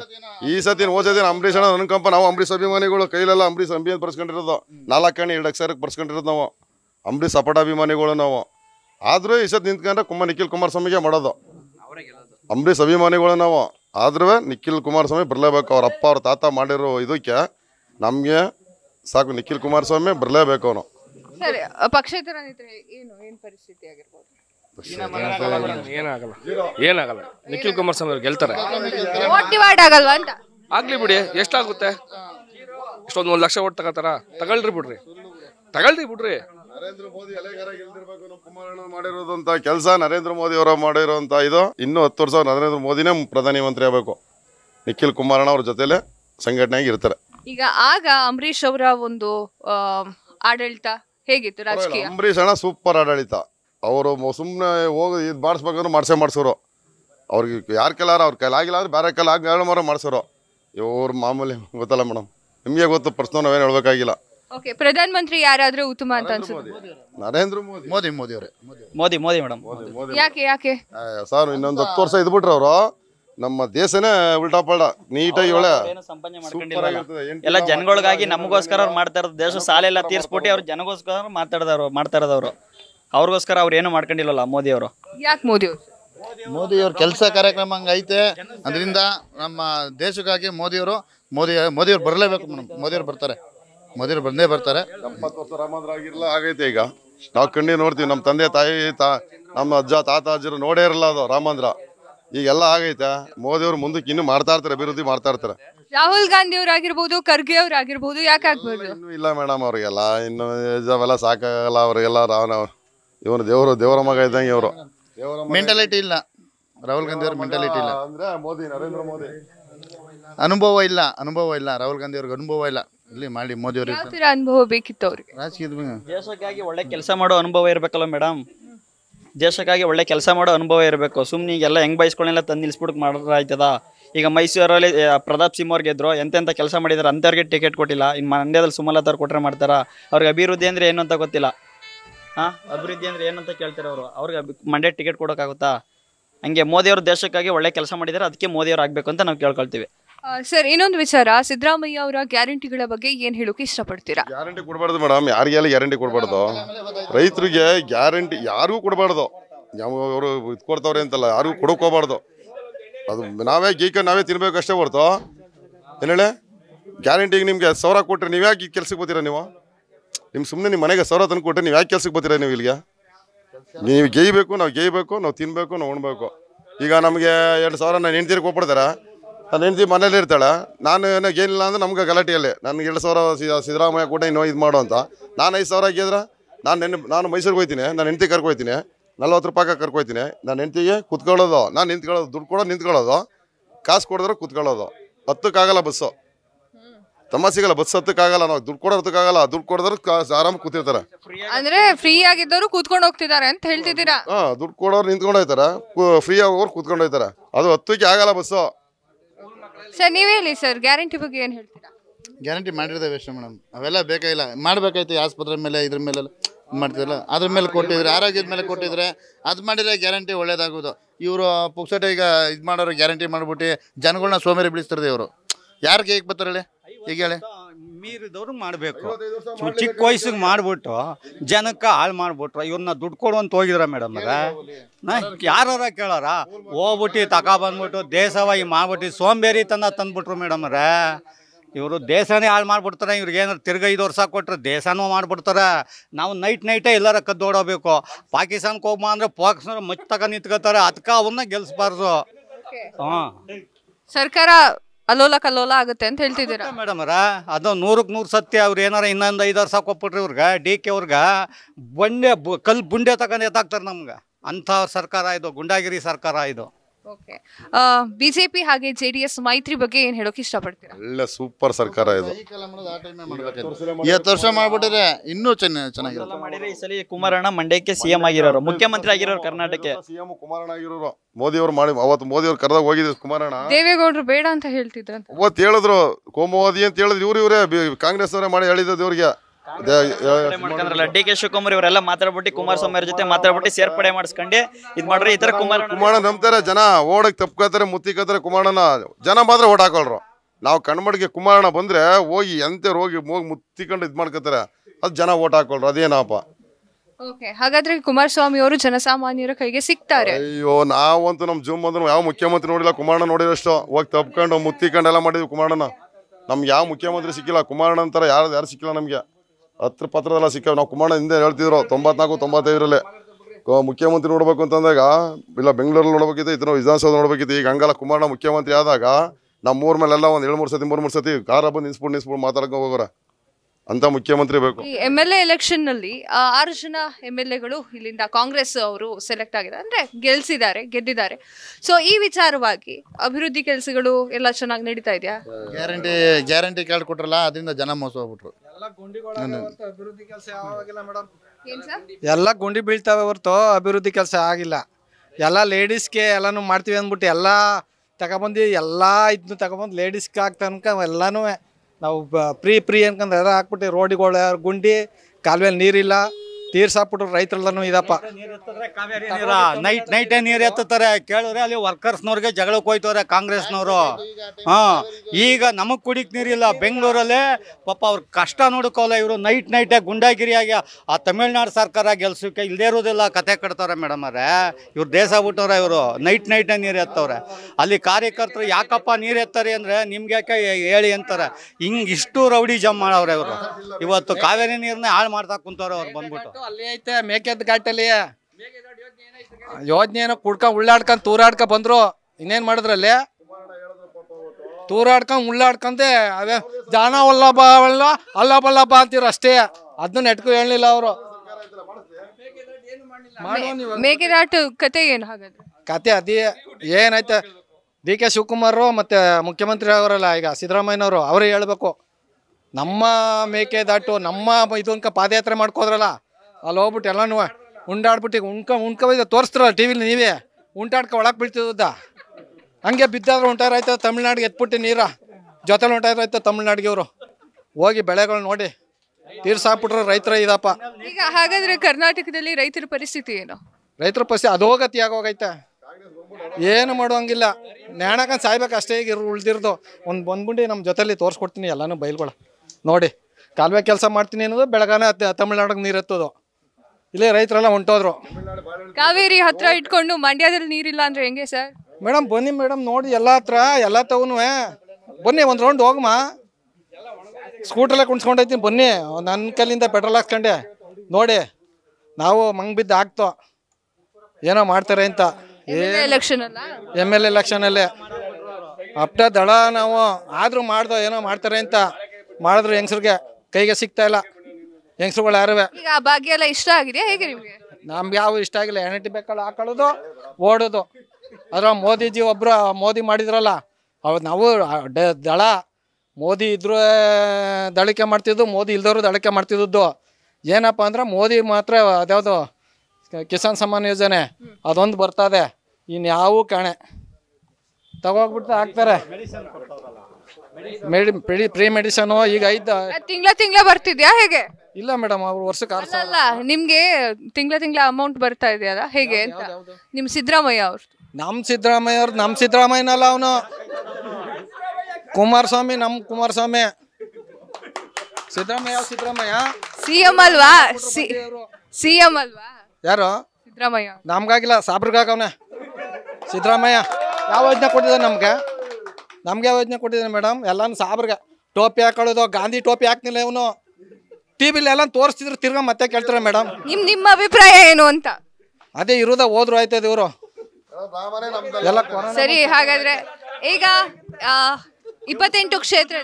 ಈ ಸತಿ ಓದಿನ ಅಂಬರೀಷ್ ಅಣ್ಣ ಕಂಪ ನಾವು ಅಂಬರೀಷ್ ಅಭಿಮಾನಿಗಳು ಕೈಲೆಲ್ಲ ಅಂಬರೀಷ್ ಅಂಬಿ ಬರ್ಸ್ಕೊಂಡಿರೋದು ನಾಲ್ಕು ಕಣ್ಣು ಎರಡು ಅಕ್ಷರಕ್ಕೆ ಬರ್ಸ್ಕೊಂಡಿರೋದು ನಾವು ಅಂಬರೀಷ್ ಸಪಟ ಅಭಿಮಾನಿಗಳು ನಾವು ಆದರೂ ಈ ಸತಿ ನಿಂತ್ಕೊಂಡ್ರೆ ಕುಮಾರ್ ನಿಖಿಲ್ ಕುಮಾರಸ್ವಾಮಿಗೆ ಮಾಡೋದು ಅಂಬರೀಷ್ ಅಭಿಮಾನಿಗಳು ನಾವು ಆದ್ರೂ ನಿಖಿಲ್ ಕುಮಾರಸ್ವಾಮಿ ಬರಲೇಬೇಕು ಅವ್ರ ಅಪ್ಪ ಅವ್ರ ತಾತ ಮಾಡಿರೋ ಇದಕ್ಕೆ ನಮಗೆ ಸಾಕು ನಿಖಿಲ್ ಕುಮಾರಸ್ವಾಮಿ ಬರಲೇಬೇಕು ಅವನು ಸರಿ ಪಕ್ಷೇತರ ಏನು ಏನು ಪರಿಸ್ಥಿತಿ ಆಗಿರ್ಬೋದು ಏನಾಗಲ್ಲ ಏನಾಗಲ್ಲ ನಿಖಿಲ್ ಕುಮಾರ್ ಸ್ವಾಮಿ ಅವ್ರು ಗೆಲ್ತಾರೆ ಓಟ್ ಆಗಲ್ವಾ ಅಂತ ಆಗ್ಲಿ ಬಿಡಿ ಎಷ್ಟಾಗುತ್ತೆ ಇಷ್ಟೊಂದು ಒಂದು ಲಕ್ಷ ಓಟ್ ತಗೋತಾರ ತಗೊಳ್ರಿ ಬಿಡ್ರಿ ತಗೊಳ್ರಿ ಬಿಡ್ರಿ ನರೇಂದ್ರ ಮೋದಿ ಎಲೆಗಾರ ಗೆಲ್ದಿರ್ಬೇಕು ನಮ್ಮ ಕುಮಾರಣ್ಣ ಮಾಡಿರೋದಂತ ಕೆಲಸ ನರೇಂದ್ರ ಮೋದಿ ಅವರ ಮಾಡಿರೋಂತ ಇದು ಇನ್ನು ಹತ್ತು ವರ್ಷ ನರೇಂದ್ರ ಮೋದಿನೇ ಪ್ರಧಾನಿ ಮಂತ್ರಿ ಆಗಬೇಕು ನಿಖಿಲ್ ಕುಮಾರಣ್ಣ ಅವ್ರ ಜೊತೆಲೆ ಸಂಘಟನೆಯಾಗಿ ಇರ್ತಾರೆ ಈಗ ಆಗ ಅಂಬರೀಶ್ ಅವರ ಒಂದು ಆಡಳಿತ ಹೇಗಿತ್ತು ರಾಜಕೀಯ ಅಂಬರೀಷ್ ಅಣ್ಣ ಸೂಪರ್ ಆಡಳಿತ ಅವರು ಸುಮ್ಮನೆ ಹೋಗಿ ಇದು ಮಾಡಿಸ್ಬೇಕಂದ್ರೆ ಮಾಡಿಸೇ ಮಾಡಿಸೋರು ಅವ್ರಿಗೆ ಯಾರ ಕೆಲಾರ ಅವ್ರ ಆಗಿಲ್ಲ ಅಂದ್ರೆ ಬೇರೆ ಕೈಲ ಆಗಿ ಮಾರೋ ಮಾಡಿಸೋರು ಇವ್ರ ಮಾಮೂಲಿ ಗೊತ್ತಲ್ಲ ಮೇಡಮ್ ನಿಮಗೆ ಗೊತ್ತು ಪ್ರಶ್ನೆ ನಾವೇನು ಹೇಳ್ಬೇಕಾಗಿಲ್ಲ ಓಕೆ ಯಾರಾದ್ರೂ ಉತ್ತಮ ಅಂತ ನರೇಂದ್ರ ಮೋದಿ ಮೋದಿ ಮೋದಿ ಮೋದಿ ಮೇಡಮ್ ಯಾಕೆ ಯಾಕೆ ಸರ್ ಇನ್ನೊಂದು ಹತ್ತು ವರ್ಷ ಇದ್ಬಿಟ್ರೆ ಅವರು ನಮ್ಮ ದೇಶನೇ ಉಲ್ಟಾ ನೀಟಾಗಿ ಒಳ್ಳೆ ಎಲ್ಲ ಜನಗಳಿಗಾಗಿ ನಮಗೋಸ್ಕರ ಅವ್ರು ಮಾಡ್ತಾ ಇರೋದು ದೇಶ ಸಾಲ ಎಲ್ಲ ತೀರ್ಸ್ಬಿಟ್ಟು ಅವ್ರು ಜನಗೋಸ್ಕರ ಮಾತಾಡದವ್ರು ಮಾಡ್ತಾ ಇರೋದವ್ರು ಅವ್ರಿಗೋಸ್ಕರ ಅವ್ರು ಏನು ಮಾಡ್ಕೊಂಡಿಲ್ಲ ಮೋದಿ ಅವರು ಯಾಕೆ ಮೋದಿ ಮೋದಿ ಅವ್ರ ಕೆಲಸ ಕಾರ್ಯಕ್ರಮ ಹಂಗೈತೆ ಅದರಿಂದ ನಮ್ಮ ದೇಶಕ್ಕಾಗಿ ಮೋದಿಯವರು ಮೋದಿ ಮೋದಿಯವ್ರು ಬರಲೇಬೇಕು ಮೇಡಮ್ ಮೋದಿಯವ್ರು ಬರ್ತಾರೆ ಮೋದಿಯವ್ರು ಬಂದೇ ಬರ್ತಾರೆ ಆಗೈತೆ ಈಗ ನಾವು ಕಂಡಿ ನೋಡ್ತೀವಿ ನಮ್ಮ ತಂದೆ ತಾಯಿ ತಾ ನಮ್ಮ ಅಜ್ಜ ತಾತ ಅಜ್ಜರು ನೋಡೇ ಇರಲ್ಲ ಅದು ರಾಮಂದ್ರ ಈಗೆಲ್ಲ ಆಗೈತಾ ಮೋದಿ ಅವ್ರು ಮುಂದಕ್ಕೆ ಇನ್ನು ಮಾಡ್ತಾ ಇರ್ತಾರೆ ಅಭಿವೃದ್ಧಿ ಮಾಡ್ತಾ ಇರ್ತಾರೆ ರಾಹುಲ್ ಗಾಂಧಿ ಅವ್ರಾಗಿರ್ಬೋದು ಖರ್ಗೆ ಅವ್ರಾಗಿರ್ಬೋದು ಯಾಕೆ ಆಗ್ಬೋದು ಇಲ್ಲ ಮೇಡಮ್ ಅವ್ರಿಗೆಲ್ಲ ಇನ್ನು ಇದಾವೆಲ್ಲ ಸಾಕಾಗಲ್ಲ ಅವರಿಗೆಲ್ಲ ರಾವಣ ಇವನು ದೇವರು ದೇವರ ಮಗ ಇದ್ದಂಗೆ ಇವರು ಮೆಂಟಾಲಿಟಿ ಇಲ್ಲ ರಾಹುಲ್ ಗಾಂಧಿ ಅವ್ರ ಮೆಂಟಾಲಿಟಿ ಇಲ್ಲ ಅಂದ್ರೆ ಮೋದಿ ನರೇಂದ್ರ ಮೋದಿ ಅನುಭವ ಇಲ್ಲ ಅನುಭವ ಇಲ್ಲ ರಾಹುಲ್ ಗಾಂಧಿ ಅವ್ರಿಗೆ ಅನುಭವ ಇಲ್ಲ ಇಲ್ಲಿ ಮಾಡಿ ಮೋದಿ ಅವರಿಗೆ ಅವ್ರಿಗೆ ಅನುಭವ ಬೇಕಿತ್ತು ಅವ್ರಿಗೆ ರಾಜಕೀಯ ದೇಶಕ್ಕಾಗಿ ಒಳ್ಳೆ ಕೆಲಸ ಮಾಡೋ ಅನುಭವ ಇರ್ಬೇಕಲ್ಲ ಮೇಡಮ್ ದೇಶಕ್ಕಾಗಿ ಒಳ್ಳೆ ಕೆಲಸ ಮಾಡೋ ಅನುಭವ ಇರಬೇಕು ಸುಮ್ಮನೆ ಈಗೆಲ್ಲ ಹೆಂಗ್ ಬಯಸ್ಕೊಳ್ಳೆಲ್ಲ ತಂದು ನಿಲ್ಸ್ಬಿಟ್ಟು ಮಾಡಿದ್ರೆ ಈಗ ಮೈಸೂರಲ್ಲಿ ಪ್ರತಾಪ್ ಸಿಂಹ ಅವ್ರಿಗೆ ಗೆದ್ರು ಎಂತೆಂಥ ಕೆಲಸ ಮಾಡಿದಾರೆ ಅಂಥವ್ರಿಗೆ ಟಿಕೆಟ್ ಕೊಟ್ಟಿಲ್ಲ ಇನ್ನು ಮಂಡ್ಯದಲ್ಲಿ ಸುಮಲತಾ ಅವ್ರು ಕೊಟ್ಟರೆ ಮಾಡ್ತಾರ ಅವ್ರಿಗೆ ಅಭಿವೃದ್ಧಿ ಅಂದರೆ ಏನು ಅಂತ ಗೊತ್ತಿಲ್ಲ ಹಾಂ ಅಭಿವೃದ್ಧಿ ಅಂದರೆ ಏನಂತ ಕೇಳ್ತಾರೆ ಅವರು ಅವ್ರಿಗೆ ಮಂಡ್ಯ ಟಿಕೆಟ್ ಕೊಡೋಕ್ಕಾಗುತ್ತಾ ಹಂಗೆ ಮೋದಿಯವರು ದೇಶಕ್ಕಾಗಿ ಒಳ್ಳೆ ಕೆಲಸ ಮಾಡಿದರೆ ಅದಕ್ಕೆ ಮೋದಿಯವ್ರು ಆಗಬೇಕು ಅಂತ ನಾವು ಕೇಳ್ಕೊಳ್ತೀವಿ ಸರ್ ಇನ್ನೊಂದು ವಿಚಾರ ಸಿದ್ದರಾಮಯ್ಯ ಅವರ ಗ್ಯಾರಂಟಿಗಳ ಬಗ್ಗೆ ಏನು ಹೇಳೋಕೆ ಇಷ್ಟಪಡ್ತೀರಾ ಗ್ಯಾರಂಟಿ ಕೊಡಬಾರ್ದು ಮೇಡಮ್ ಯಾರಿಗೆಲ್ಲ ಗ್ಯಾರಂಟಿ ಕೊಡಬಾರ್ದು ರೈತರಿಗೆ ಗ್ಯಾರಂಟಿ ಯಾರಿಗೂ ಕೊಡಬಾರ್ದು ಯಾವ ಅವರು ಇದು ಕೊಡ್ತಾವ್ರೆ ಅಂತಲ್ಲ ಯಾರಿಗೂ ಕೊಡಕೋಬಾರ್ದು ಅದು ನಾವೇ ಗೀಕ ನಾವೇ ಅಷ್ಟೇ ಹೊರ್ತು ಏನು ಹೇಳಿ ಗ್ಯಾರಂಟಿಗೆ ನಿಮಗೆ ಸಾವಿರ ಕೊಟ್ಟರೆ ನೀವು ಯಾಕೆ ಕೆಲ್ಸಕ್ಕೆ ಬರ್ತೀರಾ ನೀವು ನಿಮ್ಮ ಸುಮ್ಮನೆ ನಿಮ್ಮ ಮನೆಗೆ ಸಾವಿರ ತಂದು ಕೊಟ್ಟರೆ ನೀವು ಯಾಕೆ ಕೆಲ್ಸಕ್ಕೆ ಬರ್ತೀರಾ ನೀವು ಇಲ್ಲಿಗೆ ನೀವು ಗೇಯ್ಬೇಕು ನಾವು ಗೇಯ್ಬೇಕು ನಾವು ತಿನ್ನಬೇಕು ನಾವು ಉಣ್ಬೇಕು ಈಗ ನಮಗೆ ಎರಡು ಸಾವಿರ ನಾನು ಹೆಣ್ತೀರಿಗೆ ನನ್ನ ಹೆಂಡತಿ ಮನೇಲಿ ಇರ್ತಾಳೆ ನಾನು ಏನಿಲ್ಲ ಅಂದ್ರೆ ನಮ್ಗೆ ಗಲಾಟಿಯಲ್ಲಿ ನನಗೆ ಎರಡು ಸಾವಿರ ಸಿದ್ದರಾಮಯ್ಯ ಕೂಡ ಇನ್ನೂ ಇದು ಮಾಡು ಅಂತ ನಾನು ಐದು ಸಾವಿರ ಹಾಕಿದ್ರೆ ನಾನು ನೆನ್ ನಾನು ಮೈಸೂರಿಗೆ ಹೋಗ್ತೀನಿ ನಾನು ಹೆಂಡತಿ ಕರ್ಕೊಯ್ತೀನಿ ನಲ್ವತ್ತು ರೂಪಾಯಿ ಕರ್ಕೊಯ್ತೀನಿ ನಾನು ಹೆಂಡತಿಗೆ ಕುತ್ಕೊಳ್ಳೋದು ನಾನು ನಿಂತ್ಕೊಳ್ಳೋದು ದುಡ್ಡು ಕೂಡ ನಿಂತ್ಕೊಳ್ಳೋದು ಕಾಸು ಕೊಡಿದ್ರೆ ಕುತ್ಕೊಳ್ಳೋದು ಹತ್ತಕ್ಕಾಗಲ್ಲ ಬಸ್ಸು ತಮ್ಮ ಸಿಗಲ್ಲ ಬಸ್ ಹತ್ತಕ್ಕಾಗಲ್ಲ ನಾವು ದುಡ್ಡು ಕೊಡೋ ಹತ್ತಕ್ಕಾಗಲ್ಲ ದುಡ್ಡು ಕೊಡಿದ್ರೆ ಆರಾಮ್ ಕೂತಿರ್ತಾರೆ ಅಂದ್ರೆ ಫ್ರೀ ಆಗಿದ್ದವರು ಕೂತ್ಕೊಂಡು ಹೋಗ್ತಿದ್ದಾರೆ ಅಂತ ಹೇಳ್ತಿದ್ದೀರಾ ಹಾಂ ದುಡ್ಡು ಕೊಡೋರು ನಿಂತ್ಕೊಂಡು ಫ್ರೀ ಆಗೋರು ಕೂತ್ಕೊಂಡು ಅದು ಹತ್ತಕ್ಕೆ ಆಗಲ್ಲ ಬಸ್ಸು ಸರ್ ನೀವೇ ಹೇಳಿ ಸರ್ ಗ್ಯಾರಂಟಿ ಬಗ್ಗೆ ಏನು ಹೇಳ್ತೀರಾ ಗ್ಯಾರಂಟಿ ಮಾಡಿರೋದೇ ಅಷ್ಟೇ ಮೇಡಮ್ ಅವೆಲ್ಲ ಬೇಕಾಗಿಲ್ಲ ಮಾಡಬೇಕಾಯ್ತು ಆಸ್ಪತ್ರೆ ಮೇಲೆ ಇದ್ರ ಮೇಲೆ ಮಾಡ್ತಿರಲ್ಲ ಅದ್ರ ಮೇಲೆ ಕೊಟ್ಟಿದ್ರೆ ಆರೋಗ್ಯದ ಮೇಲೆ ಕೊಟ್ಟಿದ್ರೆ ಅದು ಮಾಡಿದ್ರೆ ಗ್ಯಾರಂಟಿ ಒಳ್ಳೇದಾಗೋದು ಇವರು ಪುಕ್ಸಟೆ ಈಗ ಇದು ಮಾಡೋರು ಗ್ಯಾರಂಟಿ ಮಾಡಿಬಿಟ್ಟು ಜನಗಳನ್ನ ಸೋಮೇರಿ ಬಿಡಿಸ್ತಿರ್ದೆ ಇವರು ಯಾರು ಕೇಕ್ ಬರ್ತಾರೆ ಹೇಳಿ ಈಗ ಹೇಳಿ ಮೀರಿದವ್ರು ಮಾಡಬೇಕು ಚಿಕ್ಕ ವಯಸ್ಸಿಗೆ ಮಾಡಿಬಿಟ್ಟು ಜನಕ್ಕೆ ಹಾಳು ಮಾಡಿಬಿಟ್ರ ಇವ್ರನ್ನ ದುಡ್ಡು ಕೊಡುವಂತ ಅಂತ ಹೋಗಿದ್ರ ಮೇಡಮ್ ಅದ ಯಾರ ಕೇಳಾರ ಹೋಗ್ಬಿಟ್ಟು ತಕ ಬಂದ್ಬಿಟ್ಟು ದೇಶವಾಗಿ ಮಾಡ್ಬಿಟ್ಟು ಸೋಂಬೇರಿ ತಂದ ತಂದ್ಬಿಟ್ರು ಮೇಡಮ್ ಇವರು ದೇಶನೇ ಹಾಳು ಮಾಡ್ಬಿಡ್ತಾರೆ ಇವ್ರಿಗೆ ಏನಾರು ತಿರ್ಗ ಐದು ವರ್ಷ ಕೊಟ್ಟರೆ ದೇಶನೂ ಮಾಡ್ಬಿಡ್ತಾರೆ ನಾವು ನೈಟ್ ನೈಟೇ ಕದ್ದು ಕದ್ದೋಡಬೇಕು ಪಾಕಿಸ್ತಾನಕ್ಕೆ ಹೋಗ್ಬಾ ಅಂದ್ರೆ ಪಾಕಿಸ್ತಾನ ಮಚ್ಚ ತಗ ನಿಂತ್ಕೋತಾರೆ ಅದಕ್ಕೆ ಅವನ್ನ ಗೆಲ್ಸ್ಬಾರ್ದು ಹಾಂ ಸರ್ಕಾರ ಅಲೋಲ ಕಲ್ಲೋಲ ಆಗುತ್ತೆ ಅಂತ ಹೇಳ್ತಿದ್ದೀರಾ ಮೇಡಮರ ಅದು ನೂರಕ್ಕೆ ನೂರು ಸತ್ಯ ಅವ್ರು ಏನಾರ ಇನ್ನೊಂದು ಐದಾರು ವರ್ಷ ಕೊಟ್ಬಿಟ್ರಿ ಇವ್ರಿಗೆ ಡಿ ಕೆ ಅವ್ರಿಗೆ ಬಂಡೆ ಕಲ್ಲು ಬುಂಡೆ ತಗೊಂಡು ಎತ್ತಾಕ್ತಾರೆ ನಮ್ಗೆ ಅಂಥ ಸರ್ಕಾರ ಇದು ಗುಂಡಾಗಿರಿ ಸರ್ಕಾರ ಇದು ಓಕೆ ಬಿಜೆಪಿ ಹಾಗೆ ಜೆ ಡಿ ಎಸ್ ಮೈತ್ರಿ ಬಗ್ಗೆ ಏನ್ ಹೇಳೋಕೆ ಇಷ್ಟಪಡ್ತೀರಾ ಒಳ್ಳೆ ಸೂಪರ್ ಸರ್ಕಾರ ಇದು ಇವತ್ತು ವರ್ಷ ಮಾಡ್ಬಿಟ್ಟಿದ್ರೆ ಇನ್ನೂ ಚೆನ್ನ ಚೆನ್ನಾಗಿರೋದು ಮಾಡಿದ್ರೆ ಈ ಸಲ ಕುಮಾರಣ್ಣ ಮಂಡ್ಯಕ್ಕೆ ಸಿಎಂ ಆಗಿರೋರು ಮುಖ್ಯಮಂತ್ರಿ ಆಗಿರೋರು ಕರ್ನಾಟಕಕ್ಕೆ ಸಿಎಂ ಕುಮಾರಣ್ಣ ಆಗಿರೋರು ಮೋದಿ ಅವರು ಮಾಡಿ ಅವತ್ತು ಮೋದಿ ಅವರು ಕರೆದಾಗ ಹೋಗಿದ್ರು ಕುಮಾರಣ್ಣ ದೇವೇಗೌಡರು ಬೇಡ ಅಂತ ಹೇಳ್ತಿದ್ರಂತ ಅವತ್ತು ಹೇಳಿದ್ರು ಕೋಮೋದಿ ಅಂತ ಹೇಳಿದ್ರು ಇವ್ರು ಇವರೇ ಕಾಂಗ್ರೆಸ್ ಅವರೇ ಮಾಡಿ ಹೇಳಿದ್ದು ಇವ್ರಿಗೆ ಮಾಡ್ಕೊಂಡ್ರಲ್ಲ ಇವರೆಲ್ಲ ಮಾತಾಡ್ಬಿಟ್ಟು ಕುಮಾರಸ್ವಾಮಿ ಜೊತೆ ಮಾತಾಡ್ಬಿಟ್ಟು ಸೇರ್ಪಡೆ ಮಾಡಿಸ್ಕೊಂಡು ಇದ್ ಮಾಡ್ರಿ ಈ ಕುಮಾರ ನಂಬ್ತಾರೆ ಜನ ಓಡಕ್ ತಪ್ಕೋತಾರೆ ಮುತ್ತಿಕೋತಾರೆ ಕುಮಾರನ ಜನ ಮಾತ್ರ ಓಟ್ ಹಾಕೊಳ್ರು ನಾವು ಕಣ್ಮಡಿಗೆ ಕುಮಾರಣ ಬಂದ್ರೆ ಹೋಗಿ ಎಂತ ಹೋಗಿ ಹೋಗಿ ಮುತ್ತಿಕೊಂಡು ಇದ್ ಮಾಡ್ಕೋತಾರೆ ಅದ್ ಜನ ಓಟ್ ಹಾಕೊಳ್ರು ಅದೇನಪ್ಪ ಹಾಗಾದ್ರೆ ಕುಮಾರಸ್ವಾಮಿ ಅವರು ಜನಸಾಮಾನ್ಯರ ಕೈಗೆ ಸಿಗ್ತಾರೆ ಅಯ್ಯೋ ನಾವಂತೂ ನಮ್ ಜೂಮ್ ಅಂದ್ರೆ ಯಾವ ಮುಖ್ಯಮಂತ್ರಿ ನೋಡಿಲ್ಲ ಕುಮಾರಣ್ಣ ನೋಡಿರಷ್ಟು ಹೋಗಿ ತಪ್ಕೊಂಡು ಮುತ್ತಿಕೊಂಡೆಲ್ಲ ಎಲ್ಲ ಮಾಡಿದ್ವಿ ಕುಮಾರಣ್ಣ ನಮ್ಗೆ ಯಾವ ಮುಖ್ಯಮಂತ್ರಿ ಸಿಕ್ಕಿಲ್ಲ ಕುಮಾರಣ್ಣ ಅಂತಾರ ಯಾರು ಯಾರು ಸಿಕ್ಕಿಲ್ಲ ನಮ್ಗೆ ಹತ್ರ ಪತ್ರದಲ್ಲ ಸಿಕ್ಕ ನಾವು ಕುಮಾರ ಹಿಂದೆ ಹೇಳ್ತಿದ್ರು ತೊಂಬತ್ನಾಲ್ಕು ತೊಂಬತ್ತೈದರಲ್ಲಿ ಮುಖ್ಯಮಂತ್ರಿ ನೋಡ್ಬೇಕು ಅಂತಂದಾಗ ಇಲ್ಲ ಬೆಂಗಳೂರಲ್ಲಿ ನೋಡಬೇಕಿತ್ತು ಇದನ್ನು ವಿಧಾನಸೌಧ ನೋಡ್ಬೇಕಿತ್ತು ಈಗ ಹಂಗಲ್ಲ ಕುಮಾರ ಮುಖ್ಯಮಂತ್ರಿ ಆದಾಗ ನಮ್ಮ ಊರ ಮೇಲೆಲ್ಲ ಒಂದು ಏಳು ಮೂರು ಸತಿ ಮೂರು ಮೂರು ಸತಿ ಕಾರ ಬಂದು ನಿನ್ಸ್ಬಿಟ್ಟು ನಿನ್ಸ್ಬಿಟ್ಟು ಮಾತಾಡ್ಕೊ ಹೋಗೋರ ಅಂತ ಮುಖ್ಯಮಂತ್ರಿ ಬೇಕು ಎಮ್ ಎಲ್ ಎ ಎಲೆಕ್ಷನ್ ನಲ್ಲಿ ಆರು ಜನ ಎಮ್ ಎಲ್ ಎಗಳು ಇಲ್ಲಿಂದ ಕಾಂಗ್ರೆಸ್ ಅವರು ಸೆಲೆಕ್ಟ್ ಆಗಿದೆ ಅಂದ್ರೆ ಗೆಲ್ಸಿದ್ದಾರೆ ಗೆದ್ದಿದ್ದಾರೆ ಸೊ ಈ ವಿಚಾರವಾಗಿ ಅಭಿವೃದ್ಧಿ ಕೆಲಸಗಳು ಎಲ್ಲ ಚೆನ್ನಾಗಿ ನಡೀತಾ ಇದೆಯಾ ಗ್ಯಾರಂಟಿ ಗ್ಯಾರಂಟಿ ಕೇಳ್ಕೊಟ್ರಲ್ಲ ಅದರಿಂದ ಜನ ಮೋಸ ಹೋಗ್ಬಿಟ್ರು ಎಲ್ಲ ಗುಂಡಿ ಬೀಳ್ತಾವೆ ಹೊರತು ಅಭಿವೃದ್ಧಿ ಕೆಲಸ ಆಗಿಲ್ಲ ಎಲ್ಲ ಲೇಡೀಸ್ಗೆ ಎಲ್ಲಾನು ಮಾಡ್ತೀವಿ ಅಂದ್ಬಿಟ್ಟು ಎಲ್ಲ ತಗೊಬಂದು ಎಲ್ಲ ಇದನ್ನು ತಗೊಬಂದು ಲೇಡೀಸ್ಗೆ ಹಾಕ್ ತನಕ ಎಲ್ಲನೂ ನಾವು ಪ್ರೀ ಪ್ರೀ ಅನ್ಕೊಂಡು ಎಲ್ಲ ಹಾಕ್ಬಿಟ್ಟು ರೋಡಿಗಳು ಗುಂಡಿ ಕಾಲುವೆಯಲ್ಲಿ ನೀರಿಲ್ಲ ತೀರ್ಸಾಕ್ಬಿಟ್ರು ರೈತರೆಲ್ಲನೂ ಇದಪ್ಪ ನೈಟ್ ನೈಟೇ ನೀರು ಎತ್ತುತ್ತಾರೆ ಕೇಳಿದ್ರೆ ಅಲ್ಲಿ ವರ್ಕರ್ಸ್ನವ್ರಿಗೆ ಜಗಳಕ್ಕೆ ಹೋಯ್ತವ್ರೆ ಕಾಂಗ್ರೆಸ್ನವರು ಹಾಂ ಈಗ ನಮಗೆ ಕುಡಿಕ್ ನೀರಿಲ್ಲ ಬೆಂಗಳೂರಲ್ಲಿ ಪಾಪ ಅವ್ರ ಕಷ್ಟ ನೋಡ್ಕೋಲ್ಲ ಇವರು ನೈಟ್ ನೈಟೇ ಗುಂಡಾಗಿರಿಯಾಗಿ ಆ ತಮಿಳ್ನಾಡು ಸರ್ಕಾರ ಗೆಲ್ಸೋಕ್ಕೆ ಇಲ್ಲದೇ ಇರೋದಿಲ್ಲ ಕತೆ ಕಟ್ತವ್ರೆ ಮೇಡಮ್ ಅವ್ರೆ ಇವ್ರು ದೇಶ ಬಿಟ್ಟವ್ರೆ ಇವರು ನೈಟ್ ನೈಟೇ ನೀರು ಎತ್ತವ್ರೆ ಅಲ್ಲಿ ಕಾರ್ಯಕರ್ತರು ಯಾಕಪ್ಪ ನೀರು ಎತ್ತಾರೆ ಅಂದರೆ ನಿಮ್ಗೆ ಯಾಕೆ ಹೇಳಿ ಅಂತಾರೆ ಹಿಂಗೆ ಇಷ್ಟು ರೌಡಿ ಜಮ್ ಮಾಡವ್ರೆ ಇವರು ಇವತ್ತು ಕಾವೇರಿ ನೀರನ್ನ ಹಾಳು ಮಾಡ್ತಾ ಕುಂತವ್ರೆ ಅವ್ರು ಬಂದ್ಬಿಟ್ಟು ಅಲ್ಲಿ ಐತೆ ಮೇಕೆದ್ ಘಾಟಲ್ಲಿ ಯೋಜನೆ ಏನೋ ಕುಡ್ಕೊಂಡ್ ಉಳ್ಳಾಡ್ಕೊಂಡ್ ತೂರಾಡ್ಕ ಬಂದ್ರು ಇನ್ನೇನ್ ಮಾಡಿದ್ರಲ್ಲಿ ತೂರಾಡ್ಕೊಂಡ್ ಉಳ್ಳಾಡ್ಕಂದೆ ಅವೇ ಜಾನ ಒಲ್ಲಬ ಬಲ್ಲ ಅಂತೀರ ಅಷ್ಟೇ ಅದನ್ನ ನೆಟ್ಕು ಹೇಳಲಿಲ್ಲ ಅವರು ಮೇಕೆದಾಟು ಕತೆ ಏನು ಕತೆ ಅದೇ ಏನೈತೆ ಡಿ ಕೆ ಶಿವಕುಮಾರ್ ಮತ್ತೆ ಮುಖ್ಯಮಂತ್ರಿ ಅವರಲ್ಲ ಈಗ ಸಿದ್ದರಾಮಯ್ಯನವರು ಅವರೇ ಹೇಳ್ಬೇಕು ನಮ್ಮ ಮೇಕೆದಾಟು ನಮ್ಮ ಇದನ್ಕ ಪಾದಯಾತ್ರೆ ಮಾಡ್ಕೋದ್ರಲ್ಲ ಅಲ್ಲಿ ಹೋಗ್ಬಿಟ್ಟು ಎಲ್ಲನೂ ಉಂಡಾಡ್ಬಿಟ್ಟು ಈಗ ಉಣ್ಕ ಉಣ್ಕೊಯ್ದ ತೋರಿಸ್ತಾರಲ್ಲ ಟಿ ವಿಲಿ ನೀವೇ ಉಂಟಾಡ್ಕೊ ಒಳಗೆ ಬೀಳ್ತಿದ್ದ ಹಂಗೆ ಬಿದ್ದಾದ್ರೆ ಆಯ್ತದ ತಮಿಳ್ನಾಡಿಗೆ ಎತ್ಬಿಟ್ಟು ನೀರ ಜೊತೆ ಆಯ್ತದ ತಮಿಳ್ನಾಡಿಗೆ ಇವರು ಹೋಗಿ ಬೆಳೆಗಳು ನೋಡಿ ತೀರ್ಸಾಕ್ಬಿಟ್ರು ರೈತರ ಇದಪ್ಪ ಈಗ ಹಾಗಾದ್ರೆ ಕರ್ನಾಟಕದಲ್ಲಿ ರೈತರ ಪರಿಸ್ಥಿತಿ ಏನು ರೈತರ ಪರಿಸ್ಥಿತಿ ಅದು ಹೋಗತ್ತೆ ಹೋಗೈತೆ ಏನು ಮಾಡೋಂಗಿಲ್ಲ ನ್ಯಾಣಕಂಡು ಸಾಯ್ಬೇಕು ಅಷ್ಟೇ ಈಗ ಉಳ್ದಿರ್ದು ಒಂದು ಬಂದ್ಬಿಟ್ಟು ನಮ್ಮ ಜೊತೆಲಿ ತೋರಿಸ್ಕೊಡ್ತೀನಿ ಎಲ್ಲನೂ ಬೈಲ್ಗಳು ನೋಡಿ ಕಾಲುವೆ ಕೆಲಸ ಮಾಡ್ತೀನಿ ಅನ್ನೋದು ಬೆಳಗಾನೆ ತಮಿಳ್ನಾಡಿಗೆ ನೀರು ಎತ್ತೋದು ಇಲ್ಲೇ ರೈತರೆಲ್ಲ ಹೊಂಟೋದ್ರು ಕಾವೇರಿ ಹತ್ರ ಇಟ್ಕೊಂಡು ಮಂಡ್ಯದಲ್ಲಿ ನೀರಿಲ್ಲ ಅಂದ್ರೆ ಹೆಂಗೆ ಸರ್ ಮೇಡಮ್ ಬನ್ನಿ ಮೇಡಮ್ ನೋಡಿ ಎಲ್ಲ ಹತ್ರ ಎಲ್ಲ ತಗೋನು ಬನ್ನಿ ಒಂದು ರೌಂಡ್ ಹೋಗಮ್ಮ ಸ್ಕೂಟ್ರಲ್ಲೇ ಕುಣ್ಸ್ಕೊಂಡೈತಿ ಬನ್ನಿ ನನ್ನ ಕಲ್ಲಿಂದ ಪೆಟ್ರೋಲ್ ಹಾಕ್ಸ್ಕೊಂಡೆ ನೋಡಿ ನಾವು ಮಂಗ್ ಬಿದ್ದು ಹಾಕ್ತೋ ಏನೋ ಮಾಡ್ತಾರೆ ಅಂತ ಎಮ್ ಎಲ್ ಎಲೆಕ್ಷನಲ್ಲಿ ಅಪ್ಟ ದಡ ನಾವು ಆದರೂ ಮಾಡ್ದೋ ಏನೋ ಮಾಡ್ತಾರೆ ಅಂತ ಮಾಡಿದ್ರು ಹೆಂಗಸ್ರಿಗೆ ಕೈಗೆ ಸಿಗ್ತಾ ಇಲ್ಲ ಹೆಂಗಸುಗಳು ಯಾರವೆ ಈಗ ಭಾಗ್ಯ ಎಲ್ಲ ಇಷ್ಟ ಆಗಿದೆಯಾ ಹೇಗೆ ನಿಮಗೆ ನಮ್ಗೆ ಯಾವ ಇಷ್ಟ ಆಗಿಲ್ಲ ಹೆಣಟಿ ಬೇಕಲ್ಲಿ ಹಾಕೊಳ್ಳೋದು ಓಡೋದು ಅದ್ರ ಮೋದಿಜಿ ಒಬ್ರು ಮೋದಿ ಮಾಡಿದ್ರಲ್ಲ ಅವ್ ನಾವು ದಳ ಮೋದಿ ಇದ್ರೂ ದಳಿಕೆ ಮಾಡ್ತಿದ್ದು ಮೋದಿ ಇಲ್ದವರು ದಳಿಕೆ ಮಾಡ್ತಿದ್ದದ್ದು ಏನಪ್ಪಾ ಅಂದ್ರೆ ಮೋದಿ ಮಾತ್ರ ಅದ್ಯಾವುದು ಕಿಸಾನ್ ಸಮ್ಮಾನ್ ಯೋಜನೆ ಅದೊಂದು ಬರ್ತದೆ ಇನ್ಯಾವೂ ಕಾಣೆ ತಗೋಗ್ಬಿಟ್ಟು ಹಾಕ್ತಾರೆ ಪ್ರಿ ಪ್ರೀ ಮೆಡಿಸನ್ ಈಗ ಐದ ತಿಂಗಳ ತಿಂಗಳ ಬರ್ತಿದ್ಯಾ ಹೇಗೆ ಇಲ್ಲ ಮೇಡಮ್ ಅವ್ರು ವರ್ಷಕ್ಕೆ ಆರು ಅಲ್ಲ ನಿಮ್ಗೆ ತಿಂಗಳ ತಿಂಗಳ ಅಮೌಂಟ್ ಬರ್ತಾ ಇದೆಯಲ್ಲ ಹೇಗೆ ಅಂತ ನಿಮ್ ಸಿದ್ದರಾಮಯ್ಯ ಅವ್ರು ನಮ್ ಸಿದ್ದರಾಮಯ್ಯ ಅವ್ರು ನಮ್ ಸಿದ್ದರಾಮಯ್ಯನಲ್ಲ ಅವನು ಕುಮಾರಸ್ವಾಮಿ ನಮ್ ಕುಮಾರಸ್ವಾಮಿ ಸಿದ್ದರಾಮಯ್ಯ ಸಿದ್ದರಾಮಯ್ಯ ಸಿಎಂ ಅಲ್ವಾ ಸಿಎಂ ಅಲ್ವಾ ಯಾರು ಸಿದ್ದರಾಮಯ್ಯ ನಮ್ಗಾಗಿಲ್ಲ ಸಾಬ್ರಿಗಾಗವನೆ ಸಿದ್ದರಾಮಯ್ಯ ಯಾವ ಯೋಜನೆ ಕೊಟ್ಟಿದ್ದಾರೆ ನಮ್ಗೆ ನಮಗೆ ಯೋಜನೆ ಕೊಟ್ಟಿದ್ದಾನೆ ಮೇಡಮ್ ಎಲ್ಲಾನು ಸಾಬ್ರಿಗೆ ಟೋಪಿ ಹಾಕೊಳ್ಳೋದು ಗಾಂಧಿ ಟೋಪಿ ಹಾಕ್ತಿಲ್ಲ ಇವನು ಟಿ ವಿಲಿ ಎಲ್ಲ ತೋರಿಸ್ತಿದ್ರು ತಿರ್ಗಾ ಮತ್ತೆ ಕೇಳ್ತಾರೆ ಮೇಡಮ್ ನಿಮ್ ನಿಮ್ಮ ಅಭಿಪ್ರಾಯ ಏನು ಅಂತ ಅದೇ ಇರೋದ ಹೋದ್ರು ಆಯ್ತದ ಇವರು ಎಲ್ಲ ಸರಿ ಹಾಗಾದ್ರೆ ಈಗ ಇಪ್ಪತ್ತೆಂಟು ಕ್ಷೇತ್ರ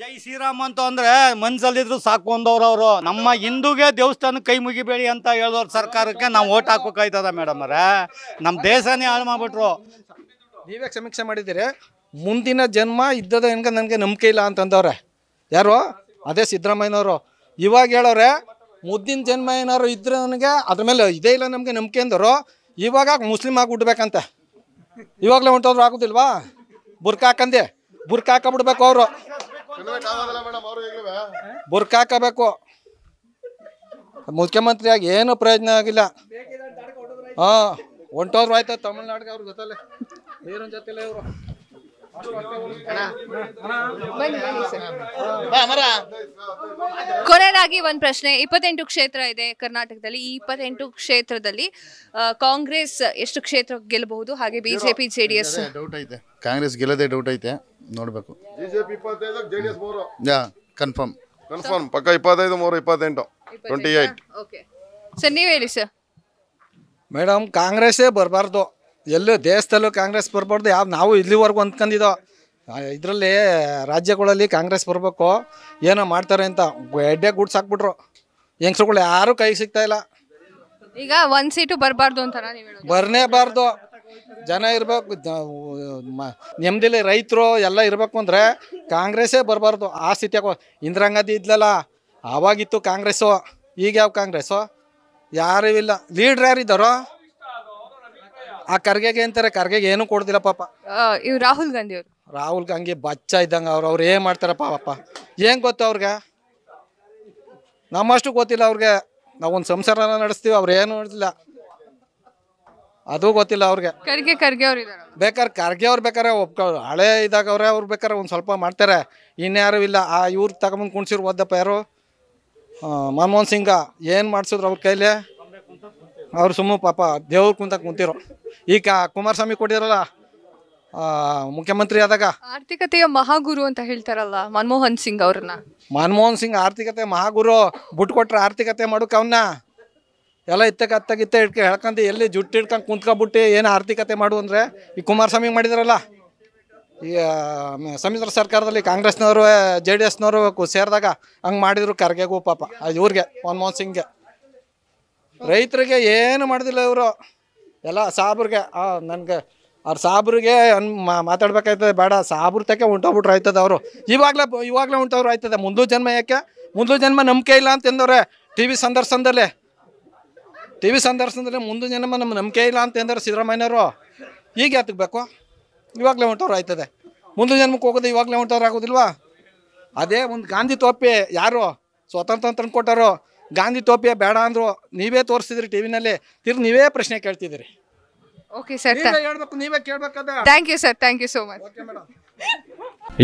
ಜೈ ಶ್ರೀರಾಮ್ ಅಂತ ಅಂದ್ರೆ ಮನ್ಸಲ್ಲಿದ್ರು ಸಾಕೊಂಡವ್ರ ಅವರು ನಮ್ಮ ಹಿಂದೂಗೆ ದೇವಸ್ಥಾನ ಕೈ ಮುಗಿಬೇಡಿ ಅಂತ ಹೇಳೋರ್ ಸರ್ಕಾರಕ್ಕೆ ನಾವು ಓಟ್ ಹಾಕ್ಬೇಕಾಯ್ತದ ಮೇಡಮ್ ಅವ್ರೆ ನಮ್ಮ ದೇಶನೇ ಹಾಳು ಮಾಡ್ಬಿಟ್ರು ನೀವೇ ಸಮೀಕ್ಷೆ ಮಾಡಿದ್ದೀರಿ ಮುಂದಿನ ಜನ್ಮ ಇದ್ದದ ಹೆಂಗೆ ನನಗೆ ನಂಬಿಕೆ ಇಲ್ಲ ಅಂತಂದವ್ರೆ ಯಾರು ಅದೇ ಸಿದ್ದರಾಮಯ್ಯನವರು ಇವಾಗ ಹೇಳೋರೆ ಮುದ್ದಿನ ಜನ್ಮ ಏನಾದ್ರು ಇದ್ರೆ ನನಗೆ ಅದ್ರ ಮೇಲೆ ಇದೇ ಇಲ್ಲ ನಮಗೆ ನಂಬಿಕೆ ಅಂದರು ಇವಾಗ ಮುಸ್ಲಿಮ್ ಆಗಿ ಇವಾಗಲೇ ಹೊಂಟೋದ್ರು ಆಗೋದಿಲ್ವಾ ಬುರ್ಕ ಹಾಕಂದೆ ಬುರ್ಕ ಅವರು ಬುರ್ಕ ಹಾಕಬೇಕು ಮುಖ್ಯಮಂತ್ರಿಯಾಗಿ ಏನು ಪ್ರಯೋಜನ ಆಗಿಲ್ಲ ಹಾಂ ಹೊಂಟೋದ್ರು ಆಯ್ತಾ ತಮಿಳ್ನಾಡಿಗೆ ಅವ್ರ ಜೊತೆಲೆ ಏನೊಂದು ಜೊತೆಲೆ ಇವರು ಕೊನೆಯದಾಗಿ ಒಂದು ಪ್ರಶ್ನೆ ಇಪ್ಪತ್ತೆಂಟು ಕ್ಷೇತ್ರ ಇದೆ ಕರ್ನಾಟಕದಲ್ಲಿ ಈ ಇಪ್ಪತ್ತೆಂಟು ಕ್ಷೇತ್ರದಲ್ಲಿ ಕಾಂಗ್ರೆಸ್ ಎಷ್ಟು ಕ್ಷೇತ್ರ ಗೆಲ್ಲಬಹುದು ಹಾಗೆ ಬಿಜೆಪಿ ಜೆಡಿಎಸ್ ಡೌಟ್ ಐತೆ ಕಾಂಗ್ರೆಸ್ ಗೆಲ್ಲದೆ ಡೌಟ್ ಐತೆ ನೋಡಬೇಕು ಕನ್ಫರ್ಮ್ ಕನ್ಫರ್ಮ್ ಪಕ್ಕ ಇಪ್ಪತ್ತೈದು ಮೂರು ಇಪ್ಪತ್ತೆಂಟು ಟ್ವೆಂಟಿ ಏಟ್ ಸರ್ ನೀವು ಹೇಳಿ ಸರ್ ಮೇಡಮ್ ಕಾಂಗ್ರೆಸ್ಸೇ ಬರಬಾರ್ದು ಎಲ್ಲೂ ದೇಶದಲ್ಲೂ ಕಾಂಗ್ರೆಸ್ ಬರಬಾರ್ದು ಯಾವ ನಾವು ಇಲ್ಲಿವರೆಗೂ ಅಂದ್ಕೊಂಡಿದ್ದೋ ಇದರಲ್ಲಿ ರಾಜ್ಯಗಳಲ್ಲಿ ಕಾಂಗ್ರೆಸ್ ಬರಬೇಕು ಏನೋ ಮಾಡ್ತಾರೆ ಅಂತ ಎಡ್ಡೆ ಗುಡ್ಸ್ ಹಾಕ್ಬಿಟ್ರು ಯಾರು ಕೈ ಸಿಗ್ತಾ ಇಲ್ಲ ಈಗ ಒಂದು ಸೀಟು ಬರಬಾರ್ದು ಅಂತ ಬರನೇಬಾರ್ದು ಜನ ಇರಬೇಕು ನೆಮ್ಮದಿಲಿ ರೈತರು ಎಲ್ಲ ಇರಬೇಕು ಅಂದರೆ ಕಾಂಗ್ರೆಸ್ಸೇ ಬರಬಾರ್ದು ಆ ಯಾಕೋ ಇಂದಿರಾ ಗಾಂಧಿ ಇದ್ಲಲ್ಲ ಆವಾಗಿತ್ತು ಕಾಂಗ್ರೆಸ್ಸು ಈಗ ಯಾವ ಕಾಂಗ್ರೆಸ್ಸು ಯಾರು ಇಲ್ಲ ಲೀಡ್ರ್ ಯಾರಿದ್ದಾರೋ ಆ ಖರ್ಗೆಗೆ ಅಂತಾರೆ ಕರ್ಗೆ ಏನು ಕೊಡ್ದಿಲ್ಲ ಪಾಪ ಇವ್ ರಾಹುಲ್ ಗಾಂಧಿ ಅವರು ರಾಹುಲ್ ಗಾಂಧಿ ಬಚ್ಚ ಇದ್ದಂಗ ಅವ್ರು ಅವ್ರು ಏನು ಮಾಡ್ತಾರ ಪಾಪ ಏನು ಗೊತ್ತು ಅವ್ರಿಗೆ ನಮ್ಮಷ್ಟು ಗೊತ್ತಿಲ್ಲ ಅವ್ರಿಗೆ ನಾವೊಂದು ಸಂಸಾರ ನಡೆಸ್ತೀವಿ ಅವ್ರು ಏನು ನಡೆಸಿಲ್ಲ ಅದು ಗೊತ್ತಿಲ್ಲ ಅವ್ರಿಗೆ ಕರ್ಗೆ ಕರ್ಗೆ ಅವ್ರು ಇದ್ದಾರೆ ಬೇಕಾದ್ರೆ ಖರ್ಗೆ ಅವ್ರು ಬೇಕಾದ್ರೆ ಒಪ್ಕೋ ಹಳೆ ಇದಾಗವ್ರೆ ಅವ್ರೆ ಅವ್ರು ಬೇಕಾರೆ ಒಂದು ಸ್ವಲ್ಪ ಮಾಡ್ತಾರೆ ಇನ್ಯಾರು ಇಲ್ಲ ಆ ಇವ್ರು ತಗೊಂಬಂದು ಕುಣ್ಸಿರು ಓದಪ್ಪ ಯಾರು ಮನಮೋಹನ್ ಸಿಂಗ ಏನು ಮಾಡಿಸಿದ್ರು ಅವ್ರ ಕೈಲಿ ಅವ್ರು ಸುಮ್ಮ ಪಾಪ ದೇವ್ರು ಕುಂತ ಕುಂತಿರೋ ಈಗ ಕುಮಾರಸ್ವಾಮಿ ಕೊಟ್ಟಿರಲ್ಲ ಮುಖ್ಯಮಂತ್ರಿ ಆದಾಗ ಆರ್ಥಿಕತೆಯ ಮಹಾಗುರು ಅಂತ ಹೇಳ್ತಾರಲ್ಲ ಮನಮೋಹನ್ ಸಿಂಗ್ ಅವ್ರನ್ನ ಮನಮೋಹನ್ ಸಿಂಗ್ ಆರ್ಥಿಕತೆ ಮಹಾಗುರು ಬುಟ್ ಕೊಟ್ರೆ ಆರ್ಥಿಕತೆ ಮಾಡುಕ ಅವನ್ನ ಎಲ್ಲ ಇತ್ತಕ ಅತ್ತಾಗ ಇತ್ತ ಇಟ್ಕ ಹೇಳ್ಕೊಂಡು ಎಲ್ಲಿ ಜುಟ್ಟು ಇಟ್ಕೊಂಡು ಕುಂತ್ಕೊಂಡ್ಬಿಟ್ಟು ಏನು ಆರ್ಥಿಕತೆ ಮಾಡು ಅಂದರೆ ಈ ಕುಮಾರಸ್ವಾಮಿ ಮಾಡಿದಾರಲ್ಲ ಈ ಸಮ್ಮಿಶ್ರ ಸರ್ಕಾರದಲ್ಲಿ ಕಾಂಗ್ರೆಸ್ನವರು ಜೆ ಡಿ ಎಸ್ನವರು ಸೇರಿದಾಗ ಹಂಗೆ ಮಾಡಿದ್ರು ಖರ್ಗೆಗೂ ಪಾಪ ಇವ್ರಿಗೆ ಮನಮೋಹನ್ ಸಿಂಗ್ಗೆ ರೈತರಿಗೆ ಏನು ಮಾಡೋದಿಲ್ಲ ಇವರು ಎಲ್ಲ ಸಾಬ್ರಿಗೆ ನನಗೆ ಅವ್ರ ಸಾಬ್ರಿಗೆ ಅನ್ ಮಾತಾಡ್ಬೇಕಾಯ್ತದೆ ಬೇಡ ಸಾಬ್ರ ತಕ್ಕೆ ಉಂಟೋಗ್ಬಿಟ್ರೆ ಆಯ್ತದೆ ಅವರು ಇವಾಗಲೇ ಇವಾಗಲೇ ಉಂಟವ್ರು ಆಯ್ತದೆ ಮುಂದೂ ಜನ್ಮ ಯಾಕೆ ಮುಂದೂ ಜನ್ಮ ನಂಬಿಕೆ ಇಲ್ಲ ಅಂತಂದವ್ರೆ ಟಿ ವಿ ಸಂದರ್ಶನದಲ್ಲಿ ಟಿ ವಿ ಸಂದರ್ಶನದಲ್ಲಿ ಮುಂದೆ ಜನ್ಮ ನಮ್ಮ ನಂಬಿಕೆ ಇಲ್ಲ ಅಂತಂದ್ರೆ ಸಿದ್ದರಾಮಯ್ಯನವರು ಈಗ ಎತ್ತಬೇಕು ಇವಾಗಲೇ ಉಂಟವ್ರು ಆಯ್ತದೆ ಮುಂದೆ ಜನ್ಮಕ್ಕೆ ಹೋಗೋದು ಇವಾಗಲೇ ಉಂಟವ್ರು ಆಗೋದಿಲ್ವಾ ಅದೇ ಒಂದು ಗಾಂಧಿ ತೋಪಿ ಯಾರು ಸ್ವಾತಂತ್ರ್ಯ ತಂದು ಕೊಟ್ಟರು ಗಾಂಧಿ ಟೋಪಿಯ ಬೇಡ ಅಂದ್ರು ನೀವೇ ತೋರಿಸಿದ್ರಿ ನಲ್ಲಿ ತಿರ್ಗಿ ನೀವೇ ಪ್ರಶ್ನೆ ಕೇಳ್ತಿದ್ದೀರಿ okay sir thank you sir thank you so much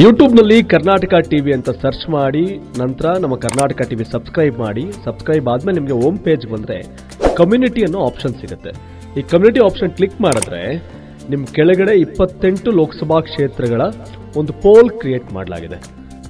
ಯೂಟ್ಯೂಬ್ನಲ್ಲಿ ಕರ್ನಾಟಕ ಟಿವಿ ಅಂತ ಸರ್ಚ್ ಮಾಡಿ ನಂತರ ನಮ್ಮ ಕರ್ನಾಟಕ ಟಿವಿ ಸಬ್ಸ್ಕ್ರೈಬ್ ಮಾಡಿ ಸಬ್ಸ್ಕ್ರೈಬ್ ಆದ್ಮೇಲೆ ನಿಮಗೆ ಓಮ್ ಪೇಜ್ ಬಂದರೆ ಕಮ್ಯುನಿಟಿ ಅನ್ನೋ ಆಪ್ಷನ್ ಸಿಗುತ್ತೆ ಈ ಕಮ್ಯುನಿಟಿ ಆಪ್ಷನ್ ಕ್ಲಿಕ್ ಮಾಡಿದ್ರೆ ನಿಮ್ಮ ಕೆಳಗಡೆ ಇಪ್ಪತ್ತೆಂಟು ಲೋಕಸಭಾ ಕ್ಷೇತ್ರಗಳ ಒಂದು ಪೋಲ್ ಕ್ರಿಯೇಟ್ ಮಾಡಲಾಗಿದೆ